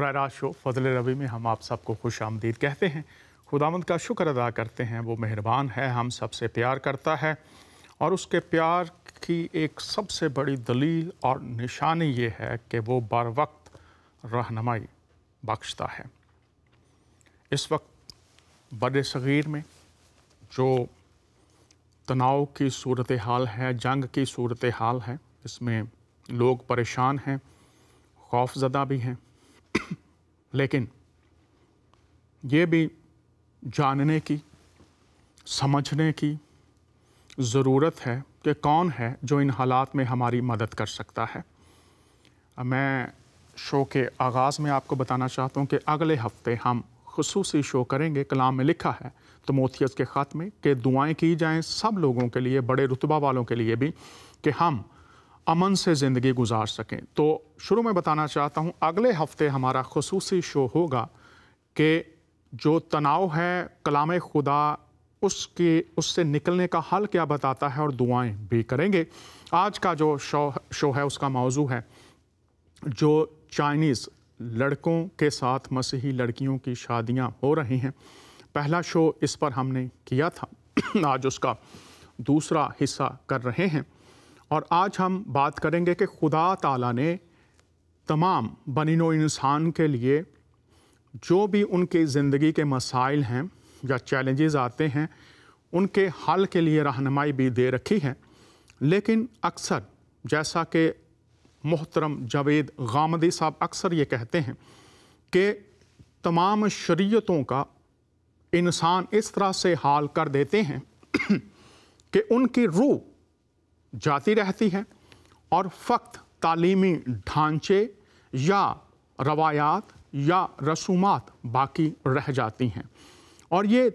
براہ راست شو فضل روی میں ہم آپ سب کو خوش آمدید کہتے ہیں خداوند کا شکر ادا کرتے ہیں وہ مہربان ہے ہم سب سے پیار کرتا ہے اور اس کے پیار کی ایک سب سے بڑی دلیل اور نشانی یہ ہے کہ وہ بر وقت رہنمائی بخشتا ہے اس وقت بر صغیر میں جو تناؤ کی صورتحال ہے جنگ کی صورتحال ہے اس میں لوگ پریشان ہیں خوف زدہ بھی ہیں لیکن یہ بھی جاننے کی سمجھنے کی ضرورت ہے کہ کون ہے جو ان حالات میں ہماری مدد کر سکتا ہے میں شو کے آغاز میں آپ کو بتانا چاہتا ہوں کہ اگلے ہفتے ہم خصوصی شو کریں گے کلام میں لکھا ہے تو موتیز کے میں کہ دعائیں کی جائیں سب لوگوں کے لیے بڑے رتبہ والوں کے لیے بھی کہ ہم امن سے زندگی گزار سکیں تو شروع میں بتانا چاہتا ہوں اگلے ہفتے ہمارا خصوصی شو ہوگا کہ جو تناؤ ہے کلام خدا اس کی اس سے نکلنے کا حل کیا بتاتا ہے اور دعائیں بھی کریں گے آج کا جو شو شو ہے اس کا موضوع ہے جو چائنیز لڑکوں کے ساتھ مسیحی لڑکیوں کی شادیاں ہو رہی ہیں پہلا شو اس پر ہم نے کیا تھا آج اس کا دوسرا حصہ کر رہے ہیں اور آج ہم بات کریں گے کہ خدا تعالیٰ نے تمام بنین و انسان کے لیے جو بھی ان کی زندگی کے مسائل ہیں یا چیلنجز آتے ہیں ان کے حل کے لیے رہنمائی بھی دے رکھی ہے لیکن اکثر جیسا کہ محترم جاوید غامدی صاحب اکثر یہ کہتے ہیں کہ تمام شریعتوں کا انسان اس طرح سے حال کر دیتے ہیں کہ ان کی روح جاتی رہتی ہے اور فقط تعلیمی ڈھانچے یا روایات یا رسومات باقی رہ جاتی ہیں اور یہ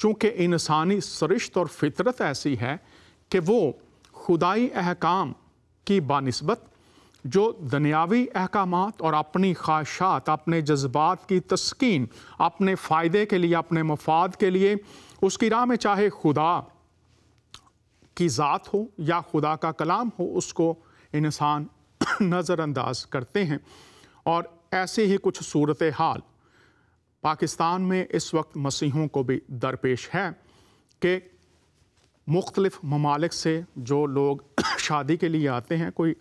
چونکہ انسانی سرشت اور فطرت ایسی ہے کہ وہ خدائی احکام کی بانسبت جو دنیاوی احکامات اور اپنی خواہشات اپنے جذبات کی تسکین اپنے فائدے کے لیے اپنے مفاد کے لیے اس کی راہ میں چاہے خدا کی ذات ہو یا خدا کا کلام ہو اس کو انسان نظر انداز کرتے ہیں اور ایسے ہی کچھ صورت حال پاکستان میں اس وقت مسیحوں کو بھی درپیش ہے کہ مختلف ممالک سے جو لوگ شادی کے لیے آتے ہیں کوئی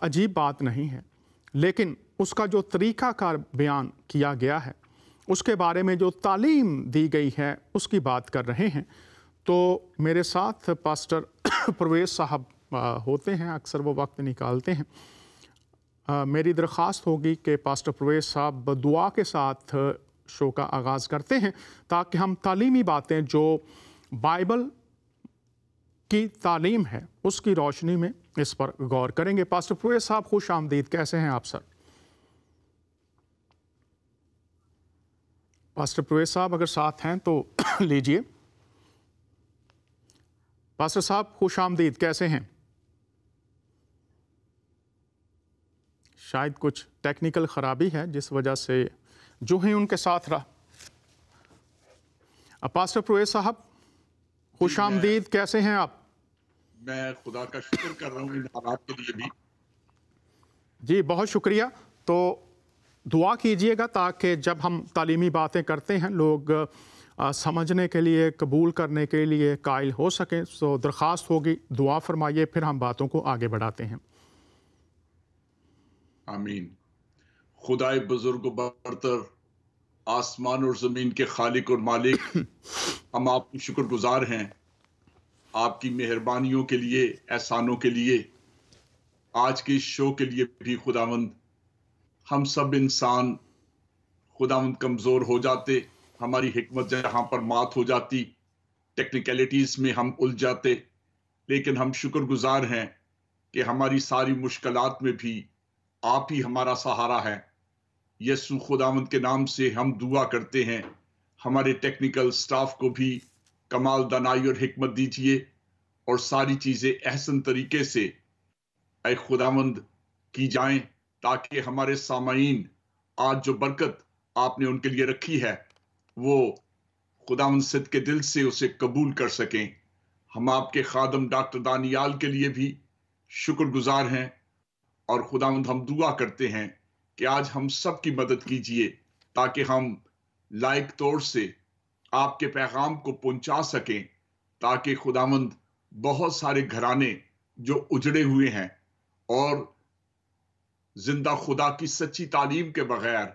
عجیب بات نہیں ہے لیکن اس کا جو طریقہ کار بیان کیا گیا ہے اس کے بارے میں جو تعلیم دی گئی ہے اس کی بات کر رہے ہیں تو میرے ساتھ پاسٹر پرویز صاحب ہوتے ہیں اکثر وہ وقت نکالتے ہیں میری درخواست ہوگی کہ پاسٹر پرویز صاحب دعا کے ساتھ شو کا آغاز کرتے ہیں تاکہ ہم تعلیمی باتیں جو بائبل کی تعلیم ہے اس کی روشنی میں اس پر غور کریں گے پاسٹر پرویز صاحب خوش آمدید کیسے ہیں آپ سر پاسٹر پرویز صاحب اگر ساتھ ہیں تو لیجئے ماسٹر صاحب خوش آمدید کیسے ہیں شاید کچھ ٹیکنیکل خرابی ہے جس وجہ سے جو ہی ان کے ساتھ رہا پاسٹر پرویز صاحب خوش جی، آمدید کیسے ہیں آپ میں خدا کا شکر کر رہا ہوں ان حالات کے لیے بھی جی بہت شکریہ تو دعا کیجئے گا تاکہ جب ہم تعلیمی باتیں کرتے ہیں لوگ سمجھنے کے لیے قبول کرنے کے لیے قائل ہو سکیں سو درخواست ہوگی دعا فرمائیے پھر ہم باتوں کو آگے بڑھاتے ہیں آمین بزرگ برتر آسمان اور زمین کے خالق اور مالک ہم آپ کی شکر گزار ہیں آپ کی مہربانیوں کے لیے احسانوں کے لیے آج کے شو کے لیے بھی خداوند ہم سب انسان خداوند کمزور ہو جاتے ہماری حکمت جہاں پر مات ہو جاتی ٹیکنیکلٹیز میں ہم جاتے لیکن ہم شکر گزار ہیں کہ ہماری ساری مشکلات میں بھی آپ ہی ہمارا سہارا ہے یسو خداوند کے نام سے ہم دعا کرتے ہیں ہمارے ٹیکنیکل سٹاف کو بھی کمال دنائی اور حکمت دیجئے اور ساری چیزیں احسن طریقے سے اے خداوند کی جائیں تاکہ ہمارے سامعین آج جو برکت آپ نے ان کے لیے رکھی ہے وہ خدا منصد کے دل سے اسے قبول کر سکیں ہم آپ کے خادم ڈاکٹر دانیال کے لیے بھی شکر گزار ہیں اور خدا مند ہم دعا کرتے ہیں کہ آج ہم سب کی مدد کیجئے تاکہ ہم لائق طور سے آپ کے پیغام کو پہنچا سکیں تاکہ خدا مند بہت سارے گھرانے جو اجڑے ہوئے ہیں اور زندہ خدا کی سچی تعلیم کے بغیر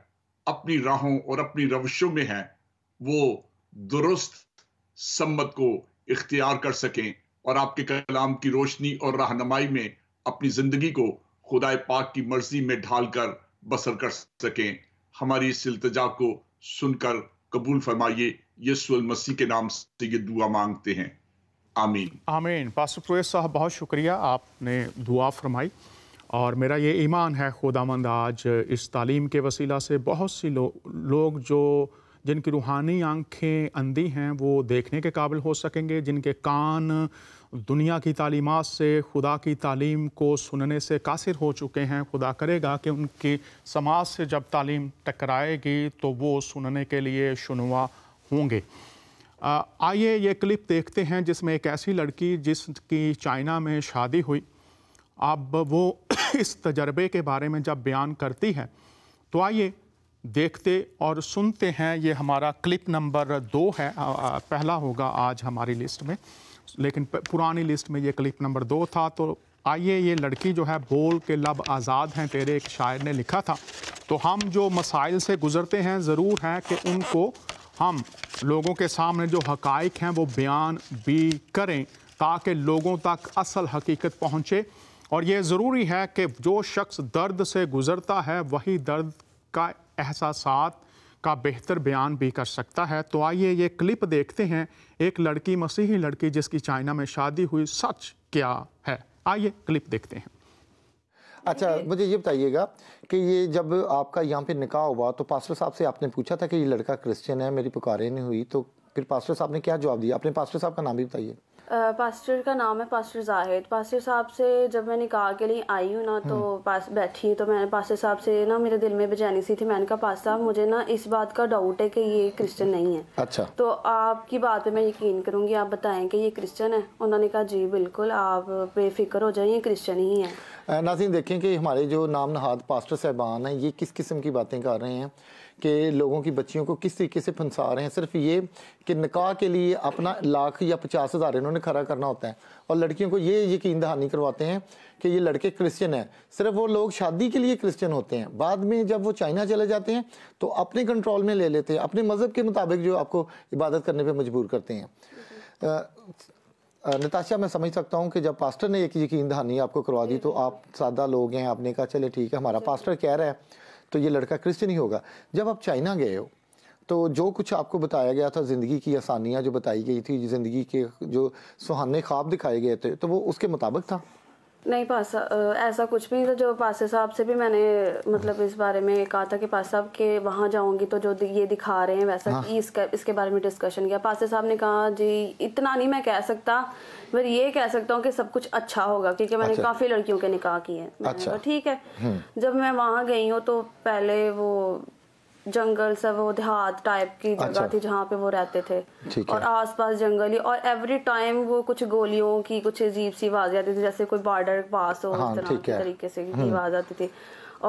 اپنی راہوں اور اپنی روشوں میں ہیں وہ درست سمت کو اختیار کر سکیں اور آپ کے کلام کی روشنی اور رہنمائی میں اپنی زندگی کو خدا پاک کی مرضی میں ڈھال کر بسر کر سکیں ہماری اس التجا کو سن کر قبول فرمائیے یسو المسیح کے نام سے یہ دعا مانگتے ہیں آمین آمین پاسٹر پرویز صاحب بہت شکریہ آپ نے دعا فرمائی اور میرا یہ ایمان ہے خدا مند آج اس تعلیم کے وسیلہ سے بہت سی لوگ جو جن کی روحانی آنکھیں اندھی ہیں وہ دیکھنے کے قابل ہو سکیں گے جن کے کان دنیا کی تعلیمات سے خدا کی تعلیم کو سننے سے قاصر ہو چکے ہیں خدا کرے گا کہ ان کی سماج سے جب تعلیم ٹکرائے گی تو وہ سننے کے لیے شنوا ہوں گے آئیے یہ کلپ دیکھتے ہیں جس میں ایک ایسی لڑکی جس کی چائنا میں شادی ہوئی اب وہ اس تجربے کے بارے میں جب بیان کرتی ہے تو آئیے دیکھتے اور سنتے ہیں یہ ہمارا کلپ نمبر دو ہے پہلا ہوگا آج ہماری لسٹ میں لیکن پرانی لسٹ میں یہ کلپ نمبر دو تھا تو آئیے یہ لڑکی جو ہے بول کے لب آزاد ہیں تیرے ایک شاعر نے لکھا تھا تو ہم جو مسائل سے گزرتے ہیں ضرور ہیں کہ ان کو ہم لوگوں کے سامنے جو حقائق ہیں وہ بیان بھی کریں تاکہ لوگوں تک اصل حقیقت پہنچے اور یہ ضروری ہے کہ جو شخص درد سے گزرتا ہے وہی درد کا احساسات کا بہتر بیان بھی کر سکتا ہے تو آئیے یہ کلپ دیکھتے ہیں ایک لڑکی مسیحی لڑکی جس کی چائنا میں شادی ہوئی سچ کیا ہے آئیے کلپ دیکھتے ہیں اچھا جی۔ مجھے یہ بتائیے گا کہ یہ جب آپ کا یہاں پہ نکاح ہوا تو پاسٹر صاحب سے آپ نے پوچھا تھا کہ یہ لڑکا کرسچن ہے میری پکارے نہیں ہوئی تو پھر پاسٹر صاحب نے کیا جواب دیا اپنے پاسٹر صاحب کا نام بھی بتائیے پاسٹر کا نام ہے پاسٹر زاہد پاسٹر صاحب سے جب میں نکاح کے لیے آئی ہوں نا تو پاس بیٹھی تو میں نے پاسٹر صاحب سے نا میرے دل میں بجانی سی تھی میں نے کہا پاس صاحب مجھے نا اس بات کا ڈاؤٹ ہے کہ یہ کرسچن نہیں ہے اچھا تو آپ کی بات پہ میں یقین کروں گی آپ بتائیں کہ یہ کرسچن ہے انہوں نے کہا جی بالکل آپ بے فکر ہو جائیں یہ کرسچن ہی ہے ناظرین دیکھیں کہ ہمارے جو نام نہاد پاسٹر صاحبان ہیں یہ کس قسم کی باتیں کر رہے ہیں کہ لوگوں کی بچیوں کو کس طریقے سے پھنسا رہے ہیں صرف یہ کہ نکاح کے لیے اپنا لاکھ یا پچاس ہزار انہوں نے کھڑا کرنا ہوتا ہے اور لڑکیوں کو یہ یقین دہانی کرواتے ہیں کہ یہ لڑکے کرسچن ہیں صرف وہ لوگ شادی کے لیے کرسچن ہوتے ہیں بعد میں جب وہ چائنا چلے جاتے ہیں تو اپنے کنٹرول میں لے لیتے ہیں اپنے مذہب کے مطابق جو آپ کو عبادت کرنے پہ مجبور کرتے ہیں نتاشا میں سمجھ سکتا ہوں کہ جب پاسٹر نے ایک یقین دہانی آپ کو کروا دی تو آپ سادہ لوگ ہیں آپ نے کہا چلے ٹھیک ہے ہمارا جی۔ پاسٹر کہہ رہا ہے تو یہ لڑکا کرسچن ہی ہوگا جب آپ چائنا گئے ہو تو جو کچھ آپ کو بتایا گیا تھا زندگی کی آسانیاں جو بتائی گئی تھی زندگی کے جو سہانے خواب دکھائے گئے تھے تو وہ اس کے مطابق تھا نہیں پاسا ایسا کچھ بھی جو پاس صاحب سے بھی میں نے مطلب اس بارے میں کہا تھا کہ پاس صاحب کے وہاں جاؤں گی تو جو یہ دکھا رہے ہیں ویسا ہاں۔ اس کا اس کے بارے میں ڈسکشن کیا پاس صاحب نے کہا جی اتنا نہیں میں کہہ سکتا میں یہ کہہ سکتا ہوں کہ سب کچھ اچھا ہوگا کیونکہ میں نے اچھا۔ کافی لڑکیوں کے نکاح کیے ہیں اچھا۔ ٹھیک ہے جب میں وہاں گئی ہوں تو پہلے وہ جنگل سب وہ دیہات ٹائپ کی جگہ اچھا۔ تھی جہاں پہ وہ رہتے تھے اور آس پاس جنگل ہی اور ایوری ٹائم وہ کچھ گولیوں کی کچھ عجیب سی آواز آتی تھی جیسے کوئی بارڈر پاس ہو اس ہاں، طرح کے طریقے سے آواز آتی تھی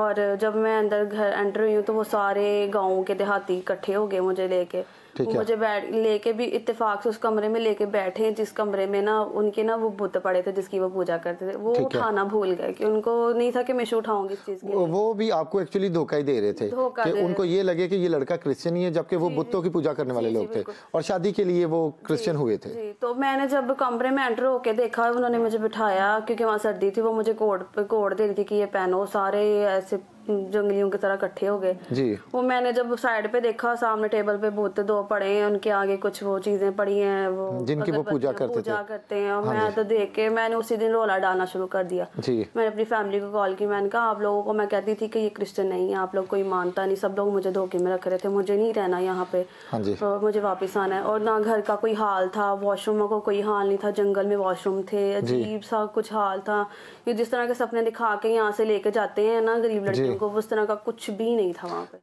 اور جب میں اندر گھر انٹر ہوئی ہوں تو وہ سارے گاؤں کے دیہاتی اکٹھے ہو گئے مجھے لے کے وہ مجھے بیٹھ لے کے بھی اتفاق سے اس کمرے میں لے کے بیٹھے جس کمرے میں نا ان کے نا وہ بت پڑے تھے جس کی وہ پوجا کرتے تھے وہ اٹھانا بھول گئے کہ ان کو نہیں تھا کہ میں شو اٹھاؤں گی اس چیز کی وہ بھی آپ کو ایکچولی دھوکہ ہی دے رہے تھے کہ ان کو یہ لگے کہ یہ لڑکا کرسچن ہی ہے جبکہ وہ جی، بتوں کی پوجا کرنے والے جی، جی، لوگ تھے اور شادی کے لیے وہ کرسچن ہوئے تھے تو میں نے جب کمرے میں انٹر ہو کے دیکھا انہوں نے مجھے بٹھایا کیونکہ وہاں سردی تھی وہ مجھے کوڈ دے رہی تھی کہ یہ پہنو سارے ایسے جنگلیوں کی طرح کٹھے ہو گئے جی۔ وہ میں نے جب سائڈ پہ دیکھا سامنے ٹیبل پہ بہت دو پڑے ہیں ان کے آگے کچھ وہ چیزیں پڑی ہیں جن کی وہ پوجا کرتے اور ہاں میں جی۔ تو دیکھ کے میں نے اسی دن رولا ڈالنا شروع کر دیا جی۔ میں نے اپنی فیملی کو کال کی میں نے کہا آپ لوگوں کو میں کہتی تھی کہ یہ کرسچن نہیں ہے آپ لوگ کوئی مانتا نہیں سب لوگ مجھے دھوکے میں رکھ رہے تھے مجھے نہیں رہنا یہاں پہ ہاں مجھے واپس آنا ہے اور نہ گھر کا کوئی حال تھا واش روم کا کوئی حال نہیں تھا جنگل میں واش روم تھے عجیب سا کچھ حال تھا کہ جس طرح کے سپنے دکھا کے یہاں سے لے کے جاتے ہیں نا غریب جی۔ لڑکیوں کو اس طرح کا کچھ بھی نہیں تھا وہاں پہ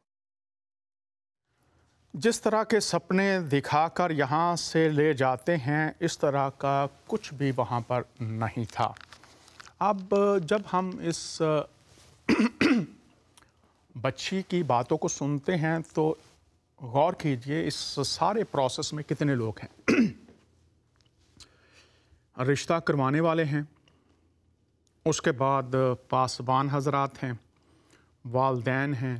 جس طرح کے سپنے دکھا کر یہاں سے لے جاتے ہیں اس طرح کا کچھ بھی وہاں پر نہیں تھا اب جب ہم اس بچی کی باتوں کو سنتے ہیں تو غور کیجئے اس سارے پروسیس میں کتنے لوگ ہیں رشتہ کروانے والے ہیں اس کے بعد پاسبان حضرات ہیں والدین ہیں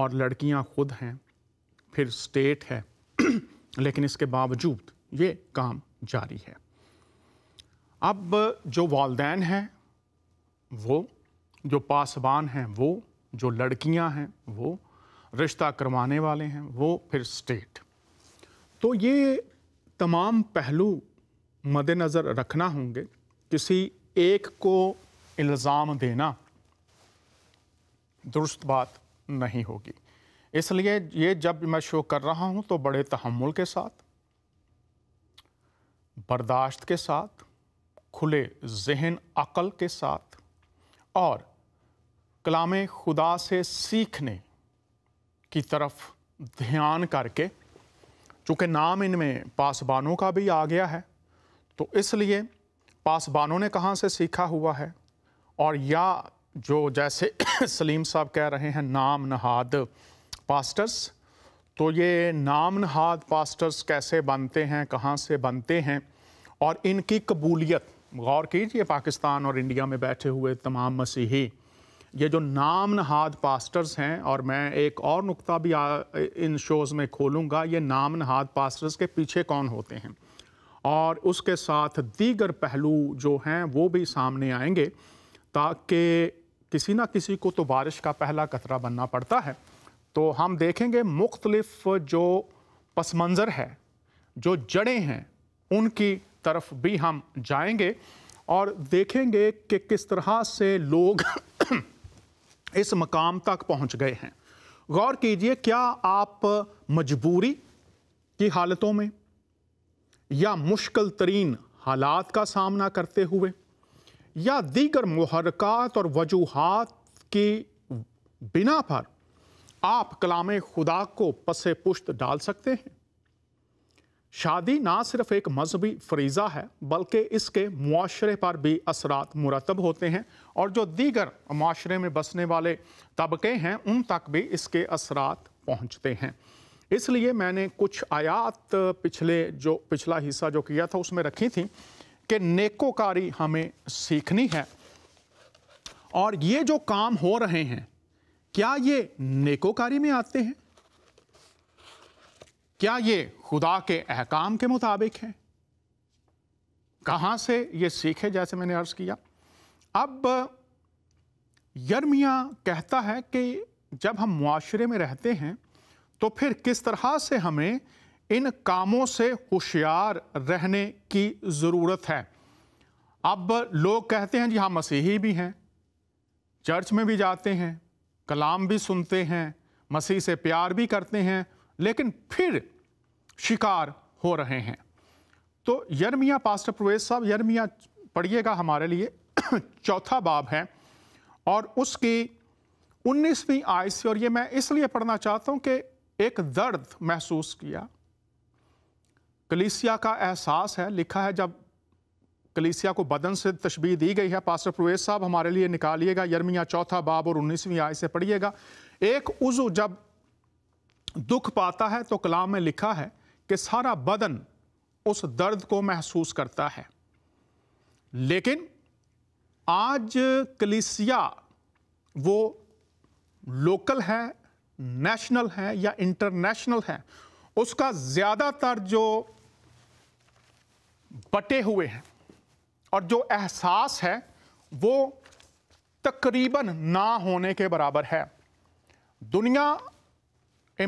اور لڑکیاں خود ہیں پھر اسٹیٹ ہے لیکن اس کے باوجود یہ کام جاری ہے اب جو والدین ہیں وہ جو پاسبان ہیں وہ جو لڑکیاں ہیں وہ رشتہ کروانے والے ہیں وہ پھر اسٹیٹ تو یہ تمام پہلو مد نظر رکھنا ہوں گے کسی ایک کو الزام دینا درست بات نہیں ہوگی اس لیے یہ جب میں شو کر رہا ہوں تو بڑے تحمل کے ساتھ برداشت کے ساتھ کھلے ذہن عقل کے ساتھ اور کلام خدا سے سیکھنے کی طرف دھیان کر کے چونکہ نام ان میں پاسبانوں کا بھی آ گیا ہے تو اس لیے پاسبانوں نے کہاں سے سیکھا ہوا ہے اور یا جو جیسے سلیم صاحب کہہ رہے ہیں نام نہاد پاسٹرز تو یہ نام نہاد پاسٹرز کیسے بنتے ہیں کہاں سے بنتے ہیں اور ان کی قبولیت غور کیجئے پاکستان اور انڈیا میں بیٹھے ہوئے تمام مسیحی یہ جو نام نہاد پاسٹرز ہیں اور میں ایک اور نقطہ بھی ان شوز میں کھولوں گا یہ نام نہاد پاسٹرز کے پیچھے کون ہوتے ہیں اور اس کے ساتھ دیگر پہلو جو ہیں وہ بھی سامنے آئیں گے تاکہ کسی نہ کسی کو تو بارش کا پہلا قطرہ بننا پڑتا ہے تو ہم دیکھیں گے مختلف جو پس منظر ہے جو جڑیں ہیں ان کی طرف بھی ہم جائیں گے اور دیکھیں گے کہ کس طرح سے لوگ اس مقام تک پہنچ گئے ہیں غور کیجئے کیا آپ مجبوری کی حالتوں میں یا مشکل ترین حالات کا سامنا کرتے ہوئے یا دیگر محرکات اور وجوہات کی بنا پر آپ کلام خدا کو پس پشت ڈال سکتے ہیں شادی نہ صرف ایک مذہبی فریضہ ہے بلکہ اس کے معاشرے پر بھی اثرات مرتب ہوتے ہیں اور جو دیگر معاشرے میں بسنے والے طبقے ہیں ان تک بھی اس کے اثرات پہنچتے ہیں اس لیے میں نے کچھ آیات پچھلے جو پچھلا حصہ جو کیا تھا اس میں رکھی تھیں کہ نیکو کاری ہمیں سیکھنی ہے اور یہ جو کام ہو رہے ہیں کیا یہ نیکوکاری میں آتے ہیں کیا یہ خدا کے احکام کے مطابق ہے کہاں سے یہ سیکھے جیسے میں نے عرض کیا اب یرمیاں کہتا ہے کہ جب ہم معاشرے میں رہتے ہیں تو پھر کس طرح سے ہمیں ان کاموں سے ہوشیار رہنے کی ضرورت ہے اب لوگ کہتے ہیں جی ہاں مسیحی بھی ہیں چرچ میں بھی جاتے ہیں کلام بھی سنتے ہیں مسیح سے پیار بھی کرتے ہیں لیکن پھر شکار ہو رہے ہیں تو یرمیا پاسٹر پرویز صاحب یرمیا پڑھیے گا ہمارے لیے چوتھا باب ہے اور اس کی انیسویں سے اور یہ میں اس لیے پڑھنا چاہتا ہوں کہ ایک درد محسوس کیا کلیسیا کا احساس ہے لکھا ہے جب کلیسیا کو بدن سے تشبیح دی گئی ہے پاسٹر پرویز صاحب ہمارے لیے نکالیے گا یرمیا چوتھا باب اور انیسویں آئے سے پڑھیے گا ایک عضو جب دکھ پاتا ہے تو کلام میں لکھا ہے کہ سارا بدن اس درد کو محسوس کرتا ہے لیکن آج کلیسیا وہ لوکل ہے نیشنل ہیں یا انٹرنیشنل ہیں اس کا زیادہ تر جو بٹے ہوئے ہیں اور جو احساس ہے وہ تقریباً نہ ہونے کے برابر ہے دنیا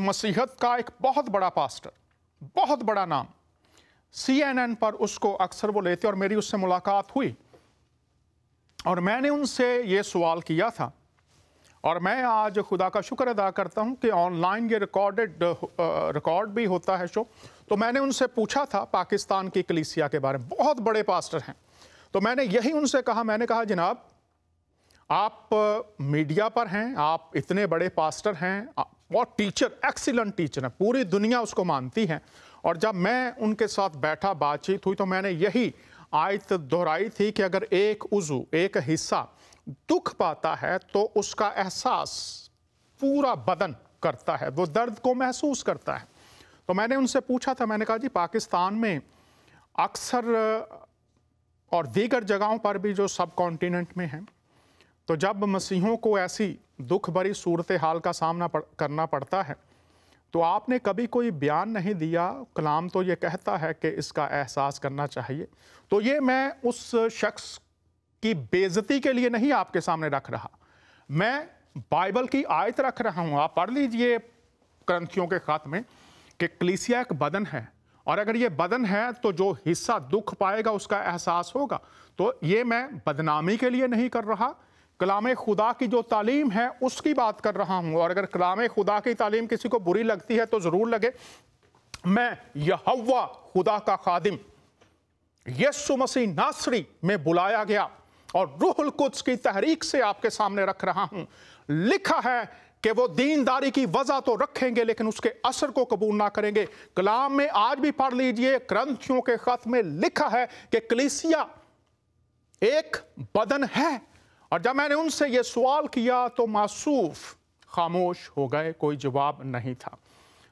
مسیحت کا ایک بہت بڑا پاسٹر بہت بڑا نام سی این این پر اس کو اکثر وہ لیتے اور میری اس سے ملاقات ہوئی اور میں نے ان سے یہ سوال کیا تھا اور میں آج خدا کا شکر ادا کرتا ہوں کہ آن لائن یہ ریکارڈڈ ریکارڈ بھی ہوتا ہے شو تو میں نے ان سے پوچھا تھا پاکستان کی کلیسیا کے بارے میں بہت بڑے پاسٹر ہیں تو میں نے یہی ان سے کہا میں نے کہا جناب آپ میڈیا پر ہیں آپ اتنے بڑے پاسٹر ہیں اور ٹیچر ایکسیلنٹ ٹیچر ہیں پوری دنیا اس کو مانتی ہے اور جب میں ان کے ساتھ بیٹھا بات چیت ہوئی تو میں نے یہی آیت دہرائی تھی کہ اگر ایک عضو ایک حصہ دکھ پاتا ہے تو اس کا احساس پورا بدن کرتا ہے وہ درد کو محسوس کرتا ہے تو میں نے ان سے پوچھا تھا میں نے کہا جی پاکستان میں اکثر اور دیگر جگہوں پر بھی جو سب کانٹیننٹ میں ہیں تو جب مسیحوں کو ایسی دکھ بھری صورتحال کا سامنا کرنا پڑتا ہے تو آپ نے کبھی کوئی بیان نہیں دیا کلام تو یہ کہتا ہے کہ اس کا احساس کرنا چاہیے تو یہ میں اس شخص کی بیزتی کے لیے نہیں آپ کے سامنے رکھ رہا میں بائبل کی آیت رکھ رہا ہوں آپ پڑھ لیجئے کرنتھیوں کے خات میں کہ کلیسیا ایک بدن ہے اور اگر یہ بدن ہے تو جو حصہ دکھ پائے گا اس کا احساس ہوگا تو یہ میں بدنامی کے لیے نہیں کر رہا کلام خدا کی جو تعلیم ہے اس کی بات کر رہا ہوں اور اگر کلام خدا کی تعلیم کسی کو بری لگتی ہے تو ضرور لگے میں یہوہ خدا کا خادم یسو مسیح ناصری میں بلایا گیا اور روح القدس کی تحریک سے آپ کے سامنے رکھ رہا ہوں لکھا ہے کہ وہ دینداری کی وضع تو رکھیں گے لیکن اس کے اثر کو قبول نہ کریں گے کلام میں آج بھی پڑھ لیجئے کرنتھیوں کے خط میں لکھا ہے کہ کلیسیا ایک بدن ہے اور جب میں نے ان سے یہ سوال کیا تو معصوف خاموش ہو گئے کوئی جواب نہیں تھا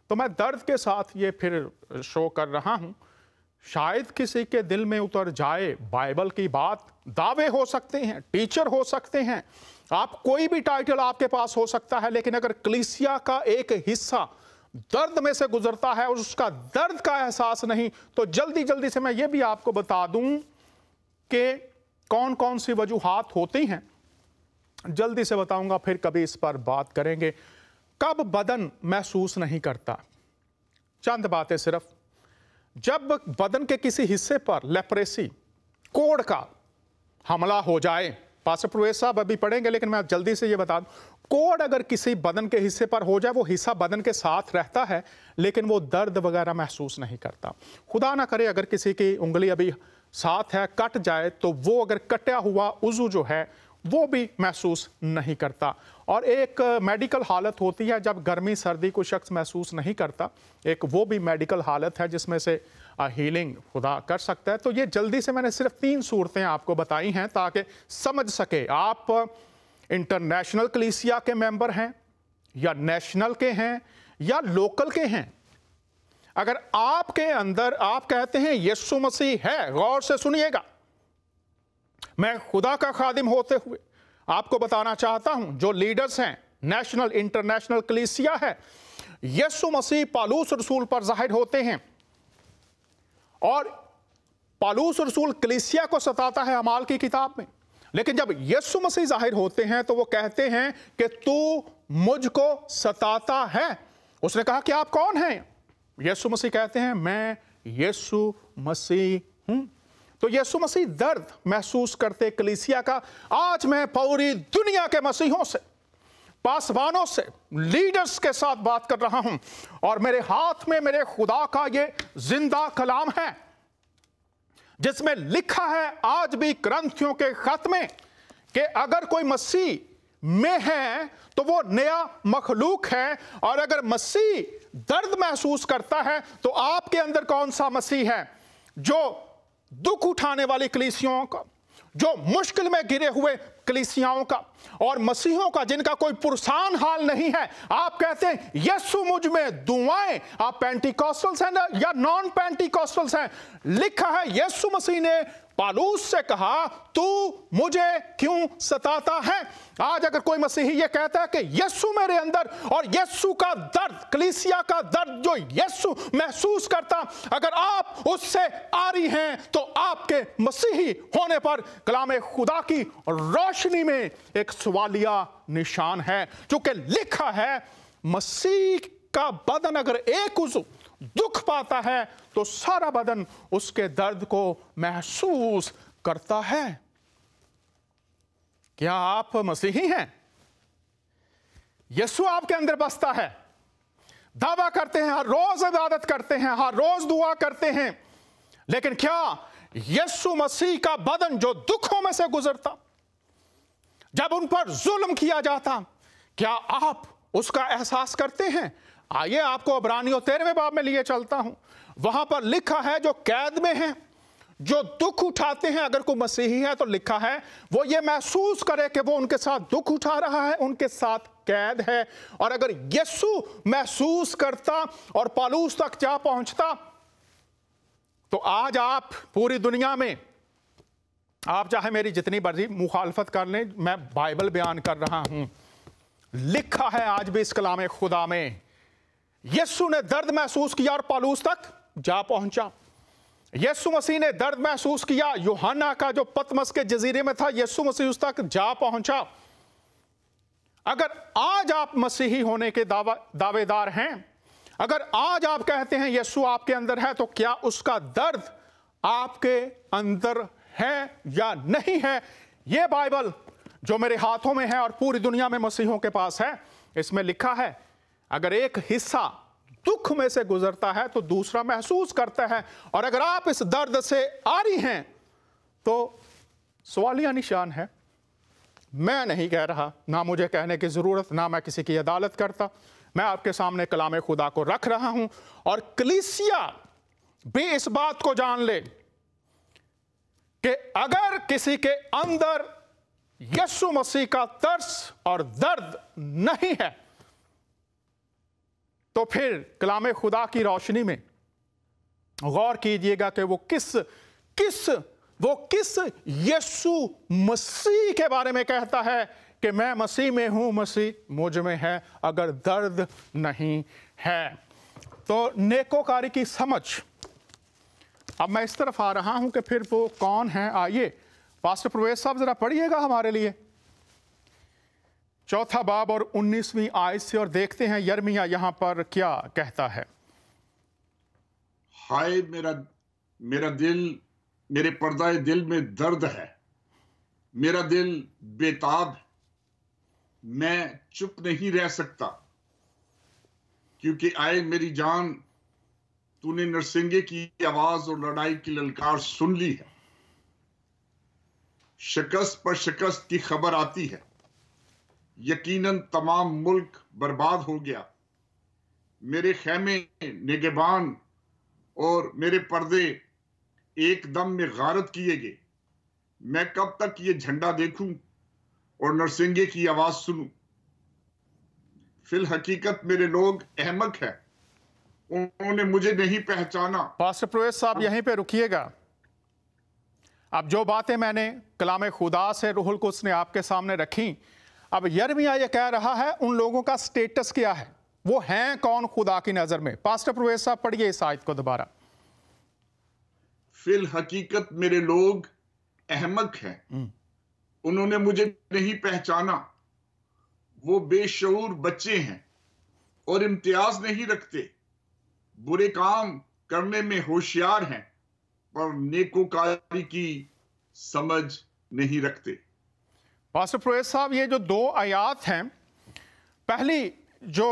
تو میں درد کے ساتھ یہ پھر شو کر رہا ہوں شاید کسی کے دل میں اتر جائے بائبل کی بات دعوے ہو سکتے ہیں ٹیچر ہو سکتے ہیں آپ کوئی بھی ٹائٹل آپ کے پاس ہو سکتا ہے لیکن اگر کلیسیا کا ایک حصہ درد میں سے گزرتا ہے اور اس کا درد کا احساس نہیں تو جلدی جلدی سے میں یہ بھی آپ کو بتا دوں کہ کون کون سی وجوہات ہوتی ہیں جلدی سے بتاؤں گا پھر کبھی اس پر بات کریں گے کب بدن محسوس نہیں کرتا چند باتیں صرف جب بدن کے کسی حصے پر لیپریسی کوڑ کا حملہ ہو جائے پاسر پرویس صاحب ابھی پڑھیں گے لیکن میں جلدی سے یہ بتا دوں کوڑ اگر کسی بدن کے حصے پر ہو جائے وہ حصہ بدن کے ساتھ رہتا ہے لیکن وہ درد وغیرہ محسوس نہیں کرتا خدا نہ کرے اگر کسی کی انگلی ابھی ساتھ ہے کٹ جائے تو وہ اگر کٹیا ہوا عضو جو ہے وہ بھی محسوس نہیں کرتا اور ایک میڈیکل حالت ہوتی ہے جب گرمی سردی کو شخص محسوس نہیں کرتا ایک وہ بھی میڈیکل حالت ہے جس میں سے ہیلنگ خدا کر سکتا ہے تو یہ جلدی سے میں نے صرف تین صورتیں آپ کو بتائی ہیں تاکہ سمجھ سکے آپ انٹرنیشنل کلیسیا کے ممبر ہیں یا نیشنل کے ہیں یا لوکل کے ہیں اگر آپ کے اندر آپ کہتے ہیں یسو مسیح ہے غور سے سنیے گا میں خدا کا خادم ہوتے ہوئے آپ کو بتانا چاہتا ہوں جو لیڈرز ہیں نیشنل انٹرنیشنل کلیسیا ہے یسو مسیح پالوس رسول پر ظاہر ہوتے ہیں اور پالوس رسول کلیسیا کو ستاتا ہے امال کی کتاب میں لیکن جب یسو مسیح ظاہر ہوتے ہیں تو وہ کہتے ہیں کہ تو مجھ کو ستاتا ہے اس نے کہا کہ آپ کون ہیں یسو مسیح کہتے ہیں میں یسو مسیح ہوں تو یسو مسیح درد محسوس کرتے کلیسیا کا آج میں پوری دنیا کے مسیحوں سے سے لیڈرز کے ساتھ بات کر رہا ہوں اور میرے ہاتھ میں میرے خدا کا یہ زندہ کلام ہے جس میں لکھا ہے آج بھی کرنتھیوں کے خط میں کہ اگر کوئی مسیح میں ہے تو وہ نیا مخلوق ہے اور اگر مسیح درد محسوس کرتا ہے تو آپ کے اندر کون سا مسیح ہے جو دکھ اٹھانے والی کلیسیوں کا جو مشکل میں گرے ہوئے کلیسیاؤں کا اور مسیحوں کا جن کا کوئی پرسان حال نہیں ہے آپ کہتے ہیں یسو مجھ میں دعائیں آپ پینٹیکوسٹلز ہیں یا نان پینٹی ہیں لکھا ہے یسو مسیح نے پالوس سے کہا تو مجھے کیوں ستاتا ہے آج اگر کوئی مسیحی یہ کہتا ہے کہ یسو میرے اندر اور یسو کا درد کلیسیا کا درد جو یسو محسوس کرتا اگر آپ اس سے آ رہی ہیں تو آپ کے مسیحی ہونے پر کلام خدا کی روشنی میں ایک سوالیہ نشان ہے چونکہ لکھا ہے مسیح کا بدن اگر ایک عضو دکھ پاتا ہے تو سارا بدن اس کے درد کو محسوس کرتا ہے کیا آپ مسیحی ہیں یسو آپ کے اندر بستا ہے دعویٰ کرتے ہیں ہر روز عبادت کرتے ہیں ہر روز دعا کرتے ہیں لیکن کیا یسو مسیح کا بدن جو دکھوں میں سے گزرتا جب ان پر ظلم کیا جاتا کیا آپ اس کا احساس کرتے ہیں آئیے آپ کو عبرانیوں تیروے باب میں لیے چلتا ہوں وہاں پر لکھا ہے جو قید میں ہیں جو دکھ اٹھاتے ہیں اگر کوئی مسیحی ہے تو لکھا ہے وہ یہ محسوس کرے کہ وہ ان کے ساتھ دکھ اٹھا رہا ہے ان کے ساتھ قید ہے اور اگر یسو محسوس کرتا اور پالوس تک جا پہنچتا تو آج آپ پوری دنیا میں آپ چاہے میری جتنی مرضی مخالفت کر لیں میں بائبل بیان کر رہا ہوں لکھا ہے آج بھی اس کلام خدا میں یسو نے درد محسوس کیا اور پالوس تک جا پہنچا یسو مسیح نے درد محسوس کیا یوہانا کا جو پتمس کے جزیرے میں تھا یسو مسیح اس تک جا پہنچا اگر آج آپ مسیحی ہونے کے دعوے دار ہیں اگر آج آپ کہتے ہیں یسو آپ کے اندر ہے تو کیا اس کا درد آپ کے اندر ہے یا نہیں ہے یہ بائبل جو میرے ہاتھوں میں ہے اور پوری دنیا میں مسیحوں کے پاس ہے اس میں لکھا ہے اگر ایک حصہ دکھ میں سے گزرتا ہے تو دوسرا محسوس کرتا ہے اور اگر آپ اس درد سے آ رہی ہیں تو سوالیہ یعنی نشان ہے میں نہیں کہہ رہا نہ مجھے کہنے کی ضرورت نہ میں کسی کی عدالت کرتا میں آپ کے سامنے کلام خدا کو رکھ رہا ہوں اور کلیسیا بھی اس بات کو جان لے کہ اگر کسی کے اندر یسو مسیح کا ترس اور درد نہیں ہے تو پھر کلام خدا کی روشنی میں غور کیجئے گا کہ وہ کس کس وہ کس یسو مسیح کے بارے میں کہتا ہے کہ میں مسیح میں ہوں مسیح مجھ میں ہے اگر درد نہیں ہے تو نیکوکاری کی سمجھ اب میں اس طرف آ رہا ہوں کہ پھر وہ کون ہیں آئیے پاسٹر پرویز صاحب ذرا پڑھیے گا ہمارے لیے چوتھا باب اور انیسویں آیت سے اور دیکھتے ہیں یرمیہ یہاں پر کیا کہتا ہے ہائے میرا میرا دل میرے پردہ دل میں درد ہے میرا دل بےتاب میں چپ نہیں رہ سکتا کیونکہ آئے میری جان تو نے نرسنگے کی آواز اور لڑائی کی للکار سن لی ہے شکست پر شکست کی خبر آتی ہے یقیناً تمام ملک برباد ہو گیا میرے خیمے نگبان اور میرے پردے ایک دم میں غارت کیے گئے میں کب تک یہ جھنڈا دیکھوں اور نرسنگے کی آواز سنوں فی الحقیقت میرے لوگ احمق ہے انہوں نے مجھے نہیں پہچانا پاسٹر صاحب ہاں۔ یہیں پہ رکیے گا اب جو باتیں میں نے کلام خدا سے روح القدس نے آپ کے سامنے رکھی اب یرمیہ یہ کہہ رہا ہے ان لوگوں کا سٹیٹس کیا ہے وہ ہیں کون خدا کی نظر میں پاسٹر صاحب اس آیت کو دوبارہ فی الحقیقت میرے لوگ احمق ہیں انہوں نے مجھے نہیں پہچانا وہ بے شعور بچے ہیں اور امتیاز نہیں رکھتے برے کام کرنے میں ہوشیار ہیں پر نیکوکاری کی سمجھ نہیں رکھتے باسر پرویز صاحب یہ جو دو آیات ہیں پہلی جو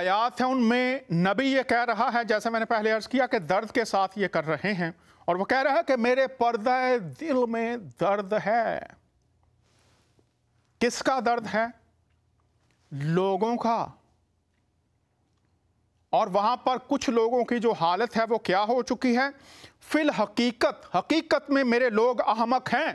آیات ہیں ان میں نبی یہ کہہ رہا ہے جیسے میں نے پہلے عرض کیا کہ درد کے ساتھ یہ کر رہے ہیں اور وہ کہہ رہا ہے کہ میرے پردہ دل میں درد ہے کس کا درد ہے لوگوں کا اور وہاں پر کچھ لوگوں کی جو حالت ہے وہ کیا ہو چکی ہے فی الحقیقت حقیقت میں میرے لوگ احمق ہیں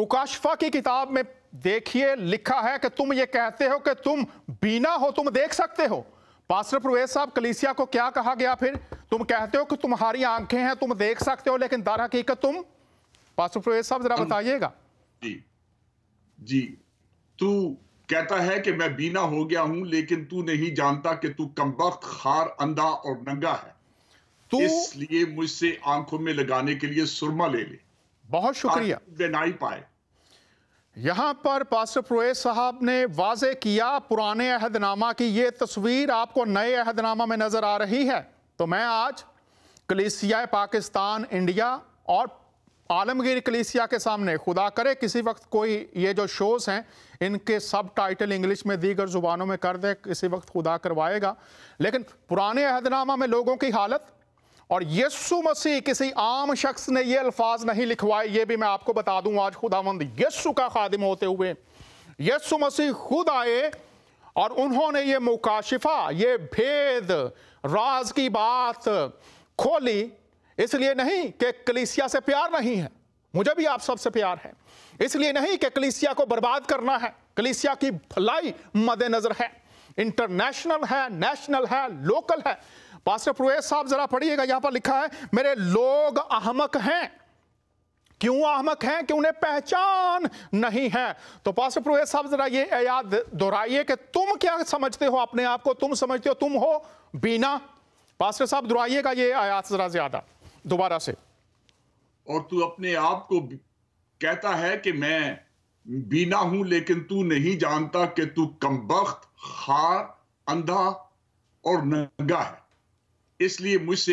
مکاشفہ کی کتاب میں دیکھیے لکھا ہے کہ تم یہ کہتے ہو کہ تم بینا ہو تم دیکھ سکتے ہو پاسٹر پرویس صاحب کلیسیا کو کیا کہا گیا پھر تم کہتے ہو کہ تمہاری آنکھیں ہیں تم دیکھ سکتے ہو لیکن حقیقت تم پرویس صاحب ذرا بتائیے گا جی جی کہتا ہے کہ میں بینا ہو گیا ہوں لیکن تو نہیں جانتا کہ تو کمبخت خار اندھا اور ننگا ہے اس لیے مجھ سے آنکھوں میں لگانے کے لیے سرما لے لے بہت شکریہ یہاں پر پاسٹر صاحب نے واضح کیا پرانے عہد نامہ کی یہ تصویر آپ کو نئے عہد نامہ میں نظر آ رہی ہے تو میں آج کلیسیا پاکستان انڈیا اور عالمگیر کلیسیا کے سامنے خدا کرے کسی وقت کوئی یہ جو شوز ہیں ان کے سب ٹائٹل انگلش میں دیگر زبانوں میں کر دے کسی وقت خدا کروائے گا لیکن پرانے عہد نامہ میں لوگوں کی حالت اور یسو مسیح کسی عام شخص نے یہ الفاظ نہیں لکھوائے یہ بھی میں آپ کو بتا دوں آج خداوند یسو کا خادم ہوتے ہوئے یسو مسیح خود آئے اور انہوں نے یہ مکاشفہ یہ بھید راز کی بات کھولی اس لیے نہیں کہ کلیسیا سے پیار نہیں ہے مجھے بھی آپ سب سے پیار ہے اس لیے نہیں کہ کلیسیا کو برباد کرنا ہے کلیسیا کی بھلائی مد نظر ہے انٹرنیشنل ہے نیشنل ہے لوکل ہے پاسٹر پرویس صاحب ذرا پڑھیے گا یہاں پر لکھا ہے میرے لوگ احمق ہیں کیوں احمق ہیں کہ انہیں پہچان نہیں ہے تو پاسٹر پرویس صاحب ذرا یہ ایاد دورائیے کہ تم کیا سمجھتے ہو اپنے آپ کو تم سمجھتے ہو تم ہو بینا پاسٹر صاحب دورائیے گا یہ آیات ذرا زیادہ دوبارہ سے اور تو اپنے آپ کو کہتا ہے کہ میں بینا ہوں لیکن تو نہیں جانتا کہ تو کمبخت خار اندھا اور ننگا ہے اس لیے مجھ سے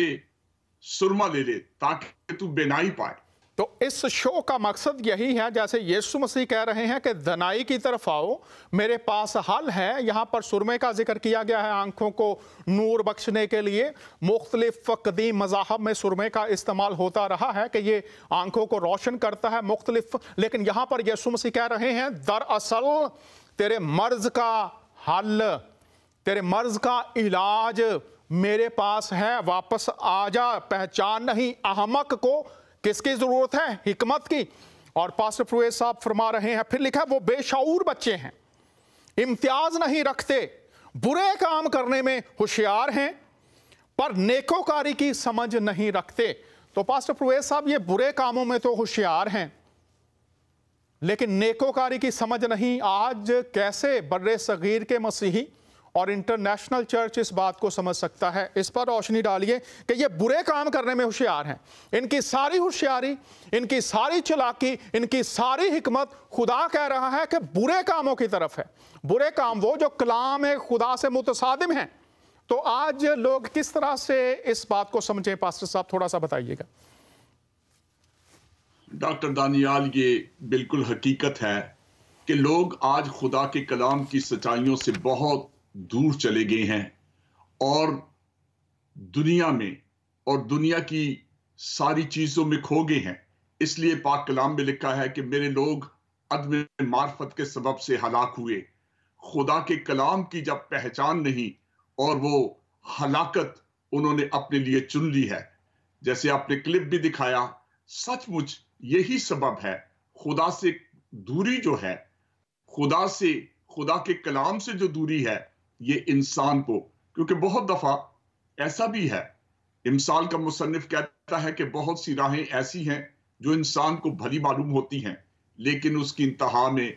سرما لے لے تاکہ تو بینائی پائے تو اس شو کا مقصد یہی ہے جیسے یسو مسیح کہہ رہے ہیں کہ دنائی کی طرف آؤ میرے پاس حل ہے یہاں پر سرمے کا ذکر کیا گیا ہے آنکھوں کو نور بخشنے کے لیے مختلف قدیم مذاہب میں سرمے کا استعمال ہوتا رہا ہے کہ یہ آنکھوں کو روشن کرتا ہے مختلف لیکن یہاں پر یسو مسیح کہہ رہے ہیں دراصل تیرے مرض کا حل تیرے مرض کا علاج میرے پاس ہے واپس آ جا پہچان نہیں احمق کو کس کی ضرورت ہے حکمت کی اور پاسٹر فرویز صاحب فرما رہے ہیں پھر لکھا وہ بے شعور بچے ہیں امتیاز نہیں رکھتے برے کام کرنے میں ہوشیار ہیں پر نیکوکاری کی سمجھ نہیں رکھتے تو پاسٹر فرویز صاحب یہ برے کاموں میں تو ہوشیار ہیں لیکن نیکوکاری کی سمجھ نہیں آج کیسے بر صغیر کے مسیحی اور انٹرنیشنل چرچ اس بات کو سمجھ سکتا ہے اس پر روشنی ڈالیے کہ یہ برے کام کرنے میں ہوشیار ہیں ان کی ساری ہوشیاری ان کی ساری چلاکی ان کی ساری حکمت خدا کہہ رہا ہے کہ برے کاموں کی طرف ہے برے کام وہ جو کلام خدا سے متصادم ہیں تو آج لوگ کس طرح سے اس بات کو سمجھیں پاسٹر صاحب تھوڑا سا بتائیے گا ڈاکٹر دانیال یہ بالکل حقیقت ہے کہ لوگ آج خدا کے کلام کی سچائیوں سے بہت دور چلے گئے ہیں اور دنیا میں اور دنیا کی ساری چیزوں میں کھو گئے ہیں اس لیے پاک کلام میں لکھا ہے کہ میرے لوگ عدم معرفت کے سبب سے ہلاک ہوئے خدا کے کلام کی جب پہچان نہیں اور وہ ہلاکت انہوں نے اپنے لیے چن لی ہے جیسے آپ نے کلپ بھی دکھایا سچ مچ یہی سبب ہے خدا سے دوری جو ہے خدا سے خدا کے کلام سے جو دوری ہے یہ انسان کو کیونکہ بہت دفعہ ایسا بھی ہے کا مصنف کہتا ہے کہ بہت سی راہیں ایسی ہیں جو انسان کو بھلی معلوم ہوتی ہیں لیکن اس کی کی انتہا میں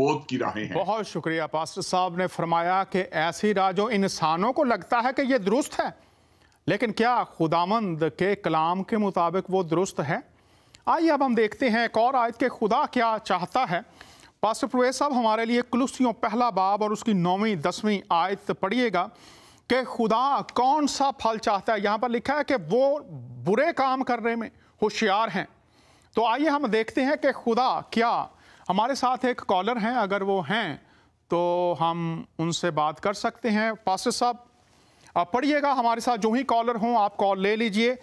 موت راہیں ہیں بہت شکریہ پاسٹر صاحب نے فرمایا کہ ایسی راہ جو انسانوں کو لگتا ہے کہ یہ درست ہے لیکن کیا خدامند کے کلام کے مطابق وہ درست ہے آئیے اب ہم دیکھتے ہیں ایک اور آیت کہ خدا کیا چاہتا ہے پاسٹر صاحب ہمارے لیے کلوسیوں پہلا باب اور اس کی نویں دسویں آیت پڑھیے گا کہ خدا کون سا پھل چاہتا ہے یہاں پر لکھا ہے کہ وہ برے کام کرنے میں ہوشیار ہیں تو آئیے ہم دیکھتے ہیں کہ خدا کیا ہمارے ساتھ ایک کالر ہیں اگر وہ ہیں تو ہم ان سے بات کر سکتے ہیں پاسٹر صاحب پڑھیے گا ہمارے ساتھ جو ہی کالر ہوں آپ کال لے لیجئے